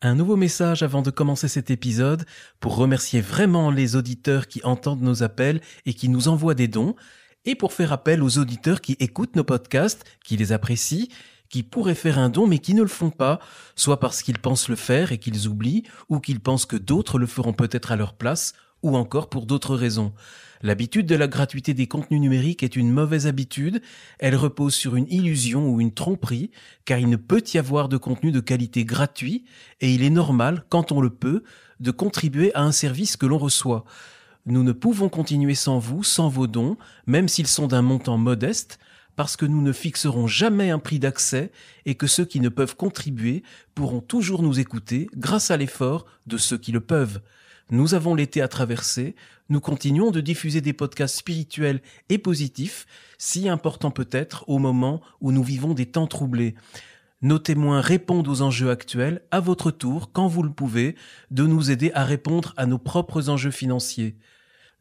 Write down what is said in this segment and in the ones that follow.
Un nouveau message avant de commencer cet épisode pour remercier vraiment les auditeurs qui entendent nos appels et qui nous envoient des dons, et pour faire appel aux auditeurs qui écoutent nos podcasts, qui les apprécient, qui pourraient faire un don mais qui ne le font pas, soit parce qu'ils pensent le faire et qu'ils oublient, ou qu'ils pensent que d'autres le feront peut-être à leur place, ou encore pour d'autres raisons. L'habitude de la gratuité des contenus numériques est une mauvaise habitude, elle repose sur une illusion ou une tromperie, car il ne peut y avoir de contenu de qualité gratuit, et il est normal, quand on le peut, de contribuer à un service que l'on reçoit. Nous ne pouvons continuer sans vous, sans vos dons, même s'ils sont d'un montant modeste, parce que nous ne fixerons jamais un prix d'accès et que ceux qui ne peuvent contribuer pourront toujours nous écouter grâce à l'effort de ceux qui le peuvent. Nous avons l'été à traverser, nous continuons de diffuser des podcasts spirituels et positifs, si importants peut-être au moment où nous vivons des temps troublés. Nos témoins répondent aux enjeux actuels, à votre tour, quand vous le pouvez, de nous aider à répondre à nos propres enjeux financiers.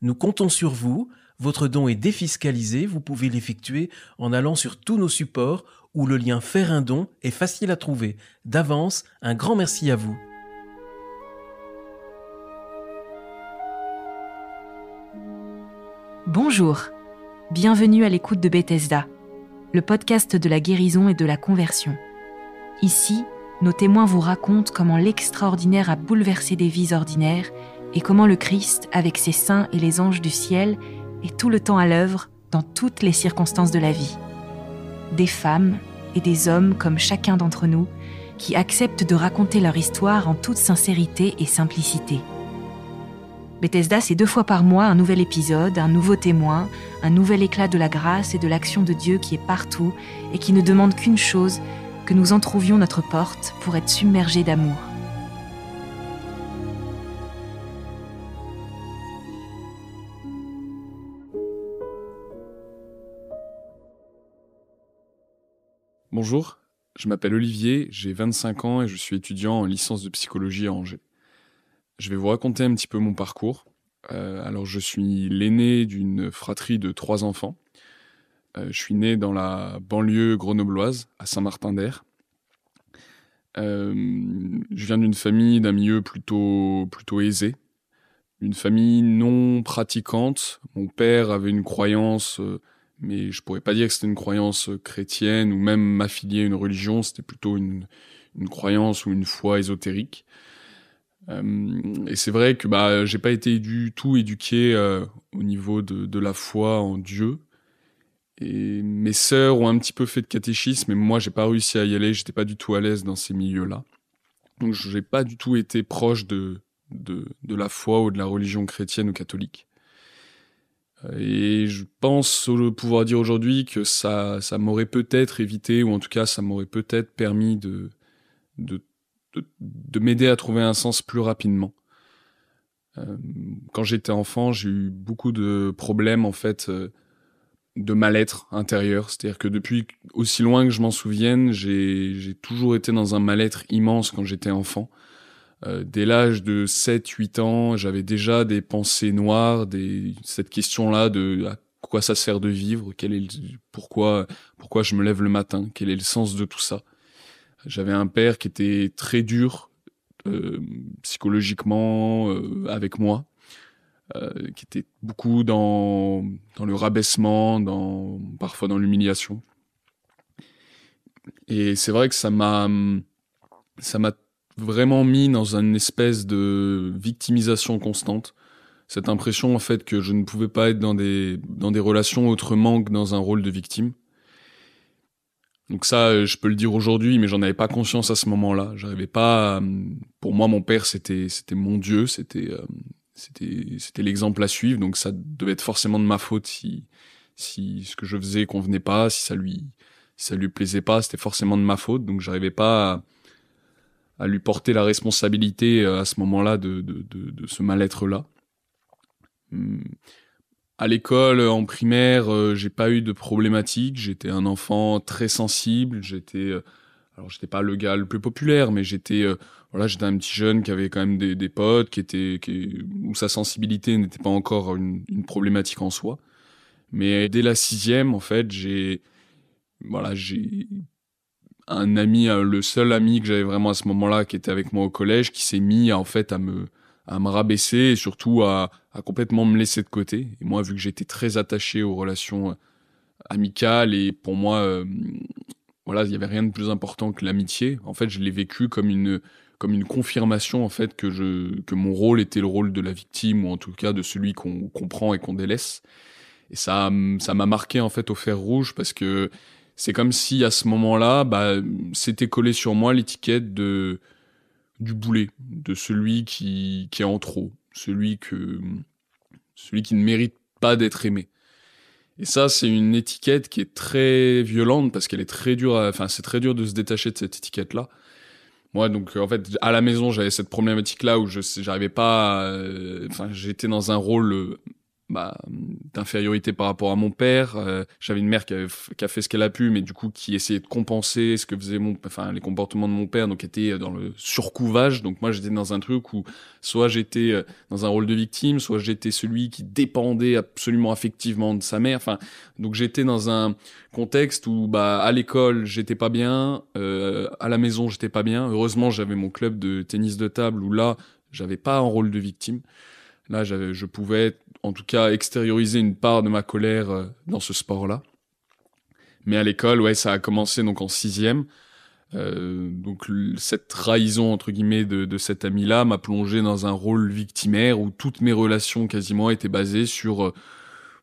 Nous comptons sur vous, votre don est défiscalisé, vous pouvez l'effectuer en allant sur tous nos supports où le lien Faire un don est facile à trouver. D'avance, un grand merci à vous. Bonjour, bienvenue à l'écoute de Bethesda, le podcast de la guérison et de la conversion. Ici, nos témoins vous racontent comment l'extraordinaire a bouleversé des vies ordinaires et comment le Christ, avec ses saints et les anges du ciel, est tout le temps à l'œuvre dans toutes les circonstances de la vie. Des femmes et des hommes comme chacun d'entre nous qui acceptent de raconter leur histoire en toute sincérité et simplicité. Bethesda, c'est deux fois par mois un nouvel épisode, un nouveau témoin, un nouvel éclat de la grâce et de l'action de Dieu qui est partout et qui ne demande qu'une chose, que nous entrouvions notre porte pour être submergés d'amour. Bonjour, je m'appelle Olivier, j'ai 25 ans et je suis étudiant en licence de psychologie à Angers. Je vais vous raconter un petit peu mon parcours. Euh, alors, je suis l'aîné d'une fratrie de trois enfants. Euh, je suis né dans la banlieue grenobloise, à Saint-Martin-d'Air. Euh, je viens d'une famille, d'un milieu plutôt, plutôt aisé, une famille non pratiquante. Mon père avait une croyance, mais je ne pourrais pas dire que c'était une croyance chrétienne ou même m'affilier à une religion, c'était plutôt une, une croyance ou une foi ésotérique. Euh, et c'est vrai que bah j'ai pas été du tout éduqué euh, au niveau de, la foi en Dieu. Et mes sœurs ont un petit peu fait de catéchisme, mais moi j'ai pas réussi à y aller. J'étais pas du tout à l'aise dans ces milieux-là. Donc j'ai pas du tout été proche de, de, la foi ou de la religion chrétienne ou catholique. Et je pense pouvoir dire aujourd'hui que ça, ça m'aurait peut-être évité, ou en tout cas ça m'aurait peut-être permis de, de de, m'aider à trouver un sens plus rapidement. Euh, quand j'étais enfant, j'ai eu beaucoup de problèmes en fait euh, de mal-être intérieur. C'est-à-dire que depuis aussi loin que je m'en souvienne, j'ai toujours été dans un mal-être immense quand j'étais enfant. Euh, dès l'âge de 7-8 ans, j'avais déjà des pensées noires, des, cette question-là de à quoi ça sert de vivre, pourquoi, pourquoi je me lève le matin, quel est le sens de tout ça. J'avais un père qui était très dur euh, psychologiquement euh, avec moi, euh, qui était beaucoup dans, dans le rabaissement, dans, parfois dans l'humiliation. Et c'est vrai que ça m'a, ça m'a vraiment mis dans une espèce de victimisation constante. Cette impression, en fait, que je ne pouvais pas être dans des, dans des relations autrement que dans un rôle de victime. Donc ça, euh, je peux le dire aujourd'hui, mais j'en avais pas conscience à ce moment-là. J'arrivais pas. Euh, pour moi, mon père, c'était c'était mon dieu, c'était euh, c'était c'était l'exemple à suivre. Donc ça devait être forcément de ma faute si si ce que je faisais convenait pas, si ça lui ça lui plaisait pas, c'était forcément de ma faute. Donc j'arrivais pas à, lui porter la responsabilité à ce moment-là de de, de, ce mal-être là. Hum. À l'école, en primaire, euh, j'ai pas eu de problématiques. J'étais un enfant très sensible. J'étais, euh, alors j'étais pas le gars le plus populaire, mais j'étais, euh, voilà, j'étais un petit jeune qui avait quand même des, potes, qui était, où sa sensibilité n'était pas encore une, problématique en soi. Mais dès la sixième, en fait, j'ai, voilà, j'ai un ami, le seul ami que j'avais vraiment à ce moment-là, qui était avec moi au collège, qui s'est mis en fait à me à me rabaisser et surtout à, complètement me laisser de côté. Et moi, vu que j'étais très attaché aux relations euh, amicales et pour moi, euh, voilà, il n'y avait rien de plus important que l'amitié. En fait, je l'ai vécu comme une comme une confirmation en fait que je que mon rôle était le rôle de la victime ou en tout cas de celui qu'on comprend et qu'on délaisse. Et ça ça m'a marqué en fait au fer rouge parce que c'est comme si à ce moment-là, bah, c'était collé sur moi l'étiquette de du boulet, de celui qui, qui est en trop, celui, que, celui qui ne mérite pas d'être aimé. Et ça, c'est une étiquette qui est très violente parce qu'elle est très dure. Enfin, c'est très dur de se détacher de cette étiquette-là. Moi, donc, en fait, à la maison, j'avais cette problématique-là où je j'arrivais pas. Euh, enfin, j'étais dans un rôle bah, d'infériorité par rapport à mon père. Euh, j'avais une mère qui, a fait ce qu'elle a pu, mais du coup qui essayait de compenser ce que faisait mon, enfin les comportements de mon père, donc était euh, dans le surcouvage. Donc moi j'étais dans un truc où soit j'étais euh, dans un rôle de victime, soit j'étais celui qui dépendait absolument affectivement de sa mère. Enfin donc j'étais dans un contexte où bah à l'école j'étais pas bien, à la maison j'étais pas bien. Heureusement j'avais mon club de tennis de table où là j'avais pas un rôle de victime. Là, je pouvais, en tout cas, extérioriser une part de ma colère euh, dans ce sport-là. Mais à l'école, ouais, ça a commencé donc en sixième. Euh, donc cette trahison entre guillemets de, de cet ami-là m'a plongé dans un rôle victimaire où toutes mes relations quasiment étaient basées sur, euh,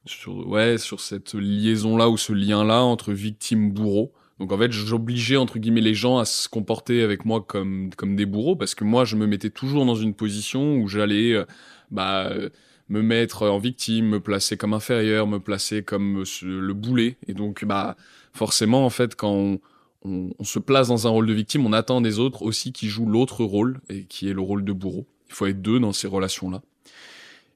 sur ouais, sur cette liaison-là ou ce lien-là entre victime bourreau. Donc en fait, j'obligeais entre guillemets les gens à se comporter avec moi comme comme des bourreaux parce que moi je me mettais toujours dans une position où j'allais bah, euh, me mettre en victime, me placer comme inférieur, me placer comme euh, le boulet. Et donc, bah, forcément, en fait, quand on, se place dans un rôle de victime, on attend des autres aussi qui jouent l'autre rôle, et qui est le rôle de bourreau. Il faut être deux dans ces relations-là.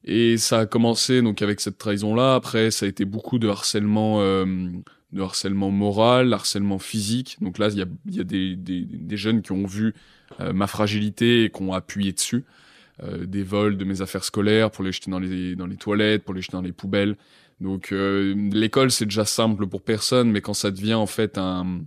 Et ça a commencé donc avec cette trahison-là. Après, ça a été beaucoup de harcèlement, euh, de harcèlement moral, harcèlement physique. Donc là, il y a, des, jeunes qui ont vu ma fragilité et qui ont appuyé dessus. Euh, des vols de mes affaires scolaires pour les jeter dans les, dans les toilettes, pour les jeter dans les poubelles. Donc euh, l'école, c'est déjà simple pour personne, mais quand ça devient en fait un...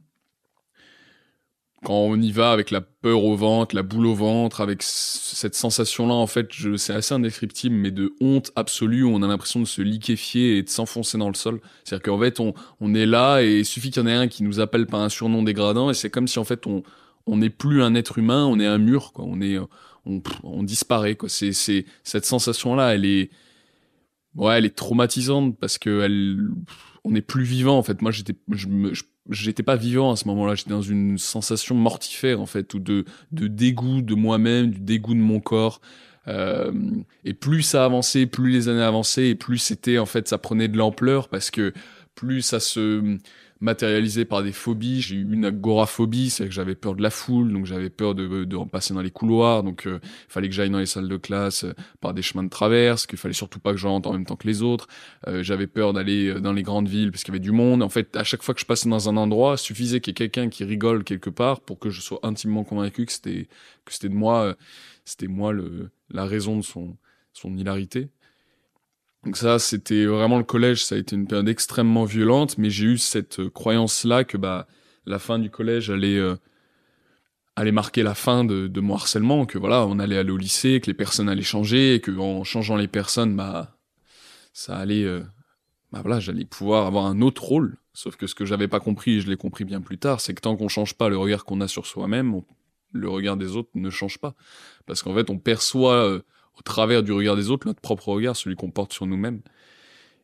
Quand on y va avec la peur au ventre, la boule au ventre, avec cette sensation-là, en fait, je... c'est assez indescriptible, mais de honte absolue, où on a l'impression de se liquéfier et de s'enfoncer dans le sol. C'est-à-dire qu'en fait, on, est là, et il suffit qu'il y en ait un qui nous appelle par un surnom dégradant, et c'est comme si, en fait, on, on n'est plus un être humain, on est un mur, quoi. On est, euh, on, disparaît. Quoi. C'est, cette sensation-là, elle est, ouais, elle est traumatisante parce que on n'est plus vivant en fait. Moi, j'étais, je n'étais pas vivant à ce moment-là. J'étais dans une sensation mortifère en fait, ou de, de dégoût de moi-même, du dégoût de mon corps. Euh, et plus ça avançait, plus les années avançaient, et plus c'était en fait, ça prenait de l'ampleur parce que plus ça se matérialisé par des phobies. J'ai eu une agoraphobie, c'est à dire que j'avais peur de la foule, donc j'avais peur de, de passer dans les couloirs, donc euh, il fallait que j'aille dans les salles de classe euh, par des chemins de traverse, qu'il fallait surtout pas que j'entre en même temps que les autres. Euh, j'avais peur d'aller dans les grandes villes parce qu'il y avait du monde. En fait, à chaque fois que je passais dans un endroit, suffisait qu'il y ait quelqu'un qui rigole quelque part pour que je sois intimement convaincu que c'était que c'était de moi, c'était moi le la raison de son son hilarité. Donc ça, c'était vraiment le collège, ça a été une période extrêmement violente, mais j'ai eu cette euh, croyance-là que bah la fin du collège allait euh, marquer la fin de, mon harcèlement, que voilà, on allait aller au lycée, que les personnes allaient changer, et que en changeant les personnes, bah ça allait, euh, bah voilà, j'allais pouvoir avoir un autre rôle. Sauf que ce que j'avais pas compris, et je l'ai compris bien plus tard, c'est que tant qu'on change pas le regard qu'on a sur soi-même, le regard des autres ne change pas, parce qu'en fait, on perçoit au travers du regard des autres, notre propre regard, celui qu'on porte sur nous-mêmes.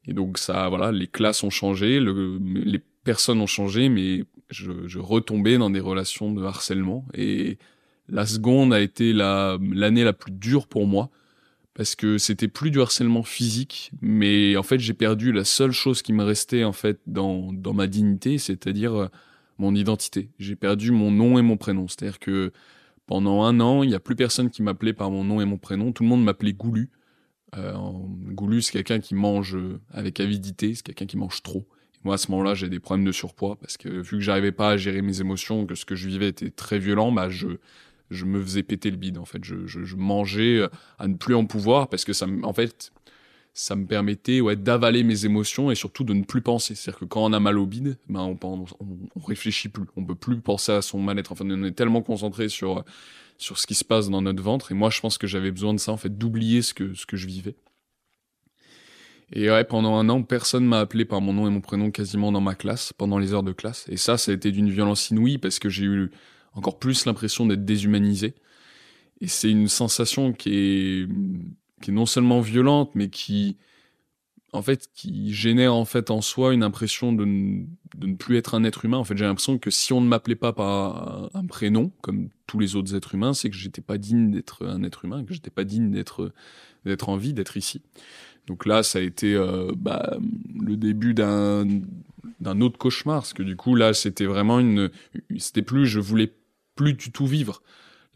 Et donc ça, voilà, les classes ont changé, les personnes ont changé, mais je, retombais dans des relations de harcèlement. Et la seconde a été l'année la, plus dure pour moi, parce que c'était plus du harcèlement physique, mais en fait j'ai perdu la seule chose qui me restait en fait dans, dans ma dignité, c'est-à-dire euh, mon identité. J'ai perdu mon nom et mon prénom. C'est-à-dire que pendant un an, il n'y a plus personne qui m'appelait par mon nom et mon prénom. Tout le monde m'appelait Goulu. Euh, Goulu, c'est quelqu'un qui mange euh, avec avidité, c'est quelqu'un qui mange trop. moi, à ce moment-là, j'ai des problèmes de surpoids parce que vu que j'arrivais pas à gérer mes émotions, que ce que je vivais était très violent, bah je je me faisais péter le bide en fait. Je, mangeais euh, à ne plus en pouvoir parce que ça, en fait, ça me permettait ouais, d'avaler mes émotions et surtout de ne plus penser. C'est-à-dire que quand on a mal au bide, ben on, on, on réfléchit plus, on peut plus penser à son mal-être. Enfin, on est tellement concentré sur sur ce qui se passe dans notre ventre. Et moi, je pense que j'avais besoin de ça en fait, d'oublier ce que ce que je vivais. Et ouais, pendant un an, personne m'a appelé par mon nom et mon prénom quasiment dans ma classe, pendant les heures de classe. Et ça, ça a été d'une violence inouïe parce que j'ai eu encore plus l'impression d'être déshumanisé. Et c'est une sensation qui est qui est non seulement violente, mais qui, en fait, qui génère en fait en soi une impression de, ne plus être un être humain. En fait, j'ai l'impression que si on ne m'appelait pas par un prénom, comme tous les autres êtres humains, c'est que j'étais pas digne d'être un être humain, que j'étais pas digne d'être d'être en vie, d'être ici. Donc là, ça a été euh, bah, le début d'un d'un autre cauchemar, parce que du coup là, c'était vraiment une, c'était plus, je voulais plus du tout vivre.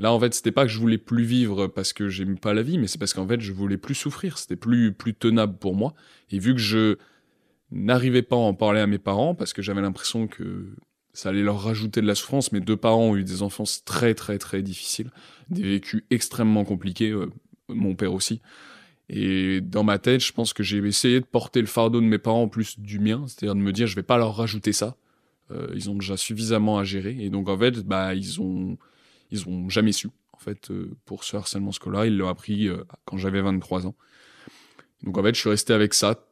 Là, en fait, c'était pas que je voulais plus vivre parce que j'aime pas la vie, mais c'est parce qu'en fait, je voulais plus souffrir. C'était plus, plus tenable pour moi. Et vu que je n'arrivais pas à en parler à mes parents parce que j'avais l'impression que ça allait leur rajouter de la souffrance. Mes deux parents ont eu des enfances très, très, très difficiles, des vécus extrêmement compliqués. Euh, mon père aussi. Et dans ma tête, je pense que j'ai essayé de porter le fardeau de mes parents en plus du mien, c'est-à-dire de me dire je vais pas leur rajouter ça. Euh, ils ont déjà suffisamment à gérer. Et donc en fait, bah ils ont ils ont jamais su, en fait, euh, pour ce harcèlement scolaire. Ils l'ont appris euh, quand j'avais 23 ans. Donc, en fait, je suis resté avec ça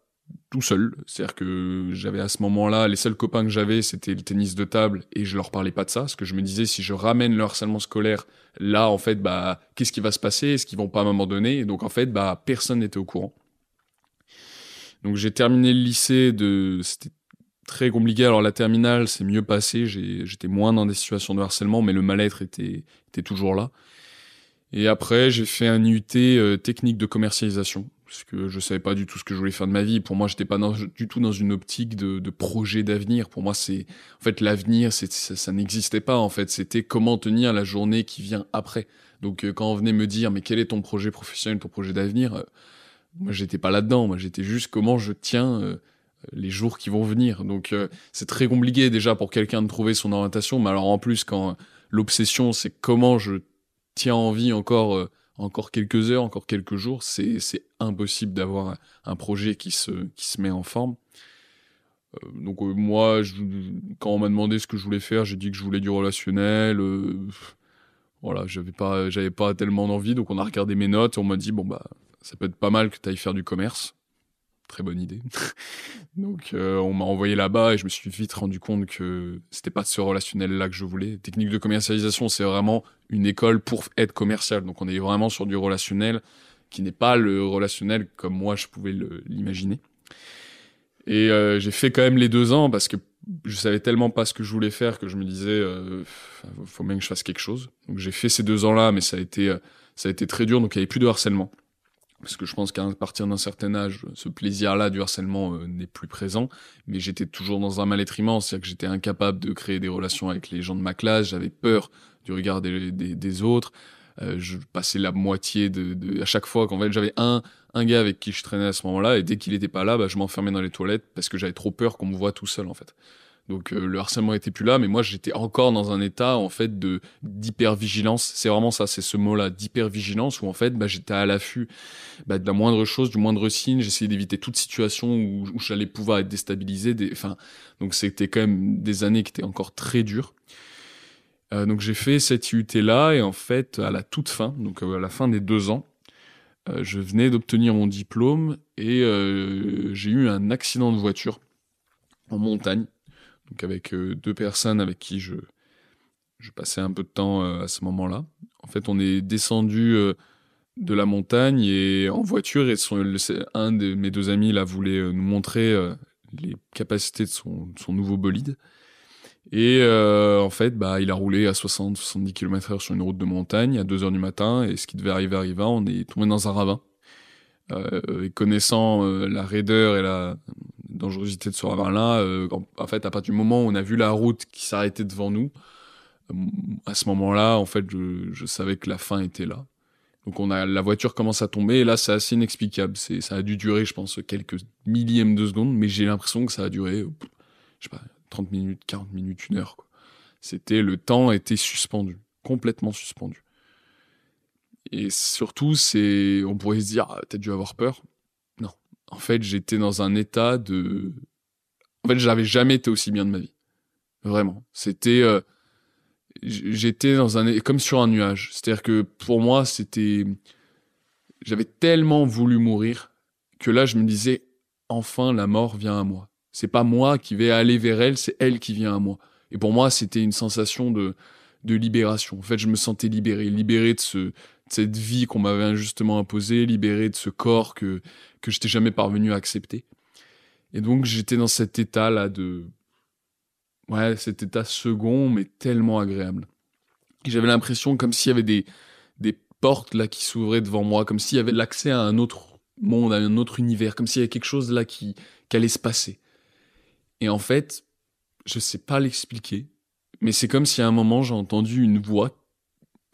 tout seul. C'est-à-dire que j'avais à ce moment-là, les seuls copains que j'avais, c'était le tennis de table et je leur parlais pas de ça. Parce que je me disais, si je ramène le harcèlement scolaire, là, en fait, bah, qu'est-ce qui va se passer? Est-ce qu'ils vont pas m'abandonner? Et donc, en fait, bah, personne n'était au courant. Donc, j'ai terminé le lycée de, c'était très compliqué. Alors la terminale, c'est mieux passé. J'étais moins dans des situations de harcèlement, mais le mal-être était, toujours là. Et après, j'ai fait un UT euh, technique de commercialisation, parce que je savais pas du tout ce que je voulais faire de ma vie. Pour moi, j'étais pas du tout dans une optique de, projet d'avenir. Pour moi, c'est en fait l'avenir, ça, ça n'existait pas. En fait, c'était comment tenir la journée qui vient après. Donc, euh, quand on venait me dire, mais quel est ton projet professionnel, ton projet d'avenir, euh, moi, j'étais pas là-dedans. Moi, j'étais juste comment je tiens les jours qui vont venir. Donc euh, c'est très compliqué déjà pour quelqu'un de trouver son orientation, mais alors en plus quand euh, l'obsession c'est comment je tiens en vie encore euh, encore quelques heures, encore quelques jours, c'est impossible d'avoir un projet qui se qui se met en forme. donc moi, quand on m'a demandé ce que je voulais faire, j'ai dit que je voulais du relationnel. voilà, j'avais pas j'avais pas tellement d'envie, donc on a regardé mes notes, on m'a dit bon bah ça peut être pas mal que tu ailles faire du commerce très bonne idée. Donc, euh, on m'a envoyé là-bas et je me suis vite rendu compte que c'était pas de ce relationnel-là que je voulais. Technique de commercialisation, c'est vraiment une école pour être commercial. Donc, on est vraiment sur du relationnel qui n'est pas le relationnel comme moi je pouvais l'imaginer. Et euh, j'ai fait quand même les deux ans parce que je savais tellement pas ce que je voulais faire que je me disais, il euh, faut même que je fasse quelque chose. Donc, j'ai fait ces deux ans-là, mais ça a été, ça a été très dur. Donc, il n'y avait plus de harcèlement parce que je pense qu'à partir d'un certain âge, ce plaisir-là du harcèlement euh, n'est plus présent, mais j'étais toujours dans un mal-être immense, c'est-à-dire que j'étais incapable de créer des relations avec les gens de ma classe, j'avais peur du regard des, autres, euh, je passais la moitié de, à chaque fois qu'en fait j'avais un un gars avec qui je traînais à ce moment-là, et dès qu'il n'était pas là, bah, je m'enfermais dans les toilettes parce que j'avais trop peur qu'on me voit tout seul en fait. Donc euh, le harcèlement était plus là, mais moi j'étais encore dans un état en fait de d'hypervigilance. C'est vraiment ça, c'est ce mot-là, d'hypervigilance où en fait bah, j'étais à l'affût bah, de la moindre chose, du moindre signe. J'essayais d'éviter toute situation où, j'allais pouvoir être déstabilisé. Des... Enfin, donc c'était quand même des années qui étaient encore très dures. Euh, donc j'ai fait cette IUT là et en fait à la toute fin, donc euh, à la fin des deux ans, je venais d'obtenir mon diplôme et j'ai eu un accident de voiture en montagne donc avec euh, deux personnes avec qui je, je passais un peu de temps euh, à ce moment-là. En fait, on est descendu euh, de la montagne et en voiture, et un de mes deux amis voulait nous montrer les capacités de son, nouveau bolide. Et en fait, bah, il a roulé à 60-70 km/h sur une route de montagne à 2 heures du matin, et ce qui devait arriver arriva, on est tombé dans un ravin. et connaissant la raideur et la, dangerosité de ce ravin-là, euh, en, fait, à partir du moment où on a vu la route qui s'arrêtait devant nous, euh, à ce moment-là, en fait, je, savais que la fin était là. Donc on a la voiture commence à tomber et là c'est assez inexplicable. C'est ça a dû durer je pense quelques millièmes de secondes, mais j'ai l'impression que ça a duré euh, je sais pas 30 minutes, 40 minutes, une heure. C'était le temps était suspendu, complètement suspendu. Et surtout c'est on pourrait se dire ah, t'as dû avoir peur en fait, j'étais dans un état de... En fait, j'avais jamais été aussi bien de ma vie. Vraiment. C'était... Euh, j'étais dans un... comme sur un nuage. C'est-à-dire que pour moi, c'était... J'avais tellement voulu mourir que là, je me disais, enfin, la mort vient à moi. C'est pas moi qui vais aller vers elle, c'est elle qui vient à moi. Et pour moi, c'était une sensation de, de libération. En fait, je me sentais libéré, libéré de ce, cette vie qu'on m'avait injustement imposée, libérée de ce corps que, que j'étais jamais parvenu à accepter. Et donc j'étais dans cet état-là de... Ouais, cet état second, mais tellement agréable. j'avais l'impression comme s'il y avait des, des portes là qui s'ouvraient devant moi, comme s'il y avait l'accès à un autre monde, à un autre univers, comme s'il y avait quelque chose là qui, qui allait se passer. Et en fait, je sais pas l'expliquer, mais c'est comme si à un moment j'ai entendu une voix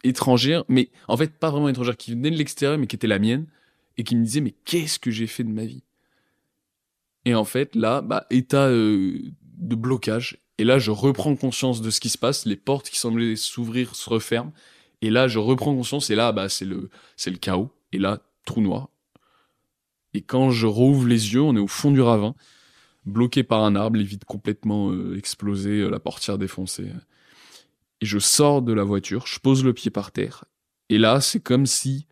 étrangère, mais en fait pas vraiment étrangère, qui venait de l'extérieur, mais qui était la mienne, et qui me disait, mais qu'est-ce que j'ai fait de ma vie Et en fait, là, bah, état euh, de blocage, et là, je reprends conscience de ce qui se passe, les portes qui semblaient s'ouvrir se referment, et là, je reprends conscience, et là, bah, c'est le, le chaos, et là, trou noir. Et quand je rouvre les yeux, on est au fond du ravin, bloqué par un arbre, les vides complètement euh, explosées, euh, la portière défoncée et je sors de la voiture, je pose le pied par terre. Et là, c'est comme si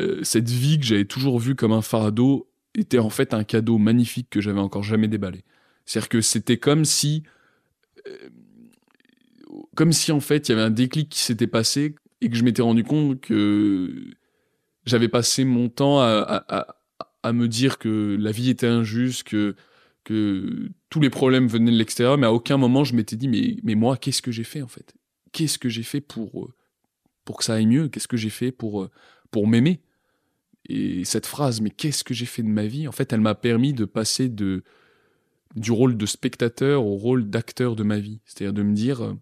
euh, cette vie que j'avais toujours vue comme un fardeau était en fait un cadeau magnifique que j'avais encore jamais déballé. C'est-à-dire que c'était comme si, euh, comme si en fait il y avait un déclic qui s'était passé et que je m'étais rendu compte que j'avais passé mon temps à, me dire que la vie était injuste, que que tous les problèmes venaient de l'extérieur, mais à aucun moment je m'étais dit mais, mais moi qu'est-ce que j'ai fait en fait Qu'est-ce que j'ai fait pour euh, pour que ça aille mieux Qu'est-ce que j'ai fait pour euh, pour m'aimer Et cette phrase mais qu'est-ce que j'ai fait de ma vie En fait, elle m'a permis de passer de du rôle de spectateur au rôle d'acteur de ma vie, c'est-à-dire de me dire euh,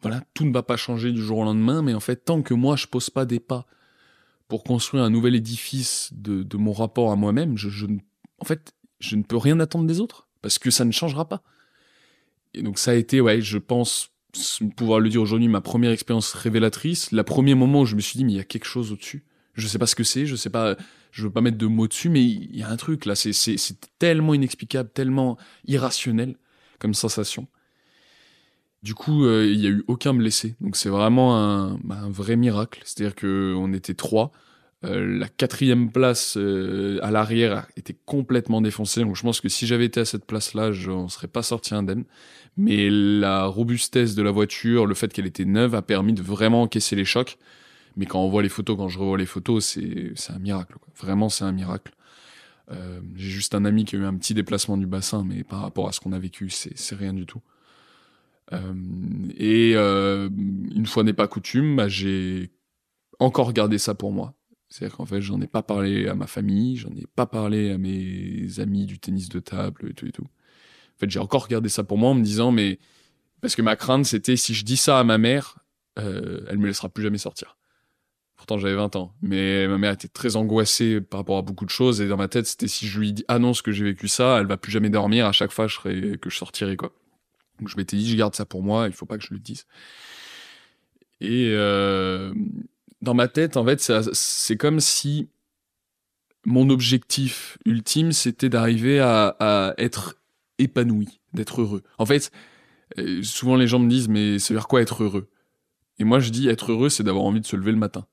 voilà, tout ne va pas changer du jour au lendemain, mais en fait, tant que moi je pose pas des pas pour construire un nouvel édifice de, mon rapport à moi-même, je, je, en fait, je ne peux rien attendre des autres parce que ça ne changera pas. Et donc ça a été, ouais, je pense pouvoir le dire aujourd'hui, ma première expérience révélatrice, le premier moment où je me suis dit mais il y a quelque chose au-dessus. Je ne sais pas ce que c'est, je sais pas, je veux pas mettre de mots dessus, mais il y a un truc là, c'est tellement inexplicable, tellement irrationnel comme sensation. Du coup, euh, il n'y a eu aucun blessé, donc c'est vraiment un, bah, vrai miracle. C'est-à-dire que on était trois, euh, la quatrième place euh, à l'arrière était complètement défoncée. Donc je pense que si j'avais été à cette place-là, je n'en serais pas sorti indemne. Mais la robustesse de la voiture, le fait qu'elle était neuve, a permis de vraiment encaisser les chocs. Mais quand on voit les photos, quand je revois les photos, c'est un miracle. Vraiment, c'est un miracle. Euh, j'ai juste un ami qui a eu un petit déplacement du bassin, mais par rapport à ce qu'on a vécu, c'est rien du tout. et une fois n'est pas coutume, bah, j'ai encore gardé ça pour moi. C'est-à-dire qu'en fait, j'en ai pas parlé à ma famille, j'en ai pas parlé à mes amis du tennis de table et tout et tout. En fait, j'ai encore gardé ça pour moi en me disant, mais parce que ma crainte, c'était si je dis ça à ma mère, euh, elle me laissera plus jamais sortir. Pourtant, j'avais 20 ans. Mais ma mère était très angoissée par rapport à beaucoup de choses. Et dans ma tête, c'était si je lui annonce que j'ai vécu ça, elle va plus jamais dormir. À chaque fois je serai, que je sortirai, quoi. Donc, je m'étais dit, je garde ça pour moi. Il faut pas que je le dise. Et, euh, dans ma tête, en fait, c'est comme si mon objectif ultime, c'était d'arriver à, être épanoui, d'être heureux. En fait, euh, souvent les gens me disent, mais c'est vers quoi être heureux Et moi, je dis, être heureux, c'est d'avoir envie de se lever le matin.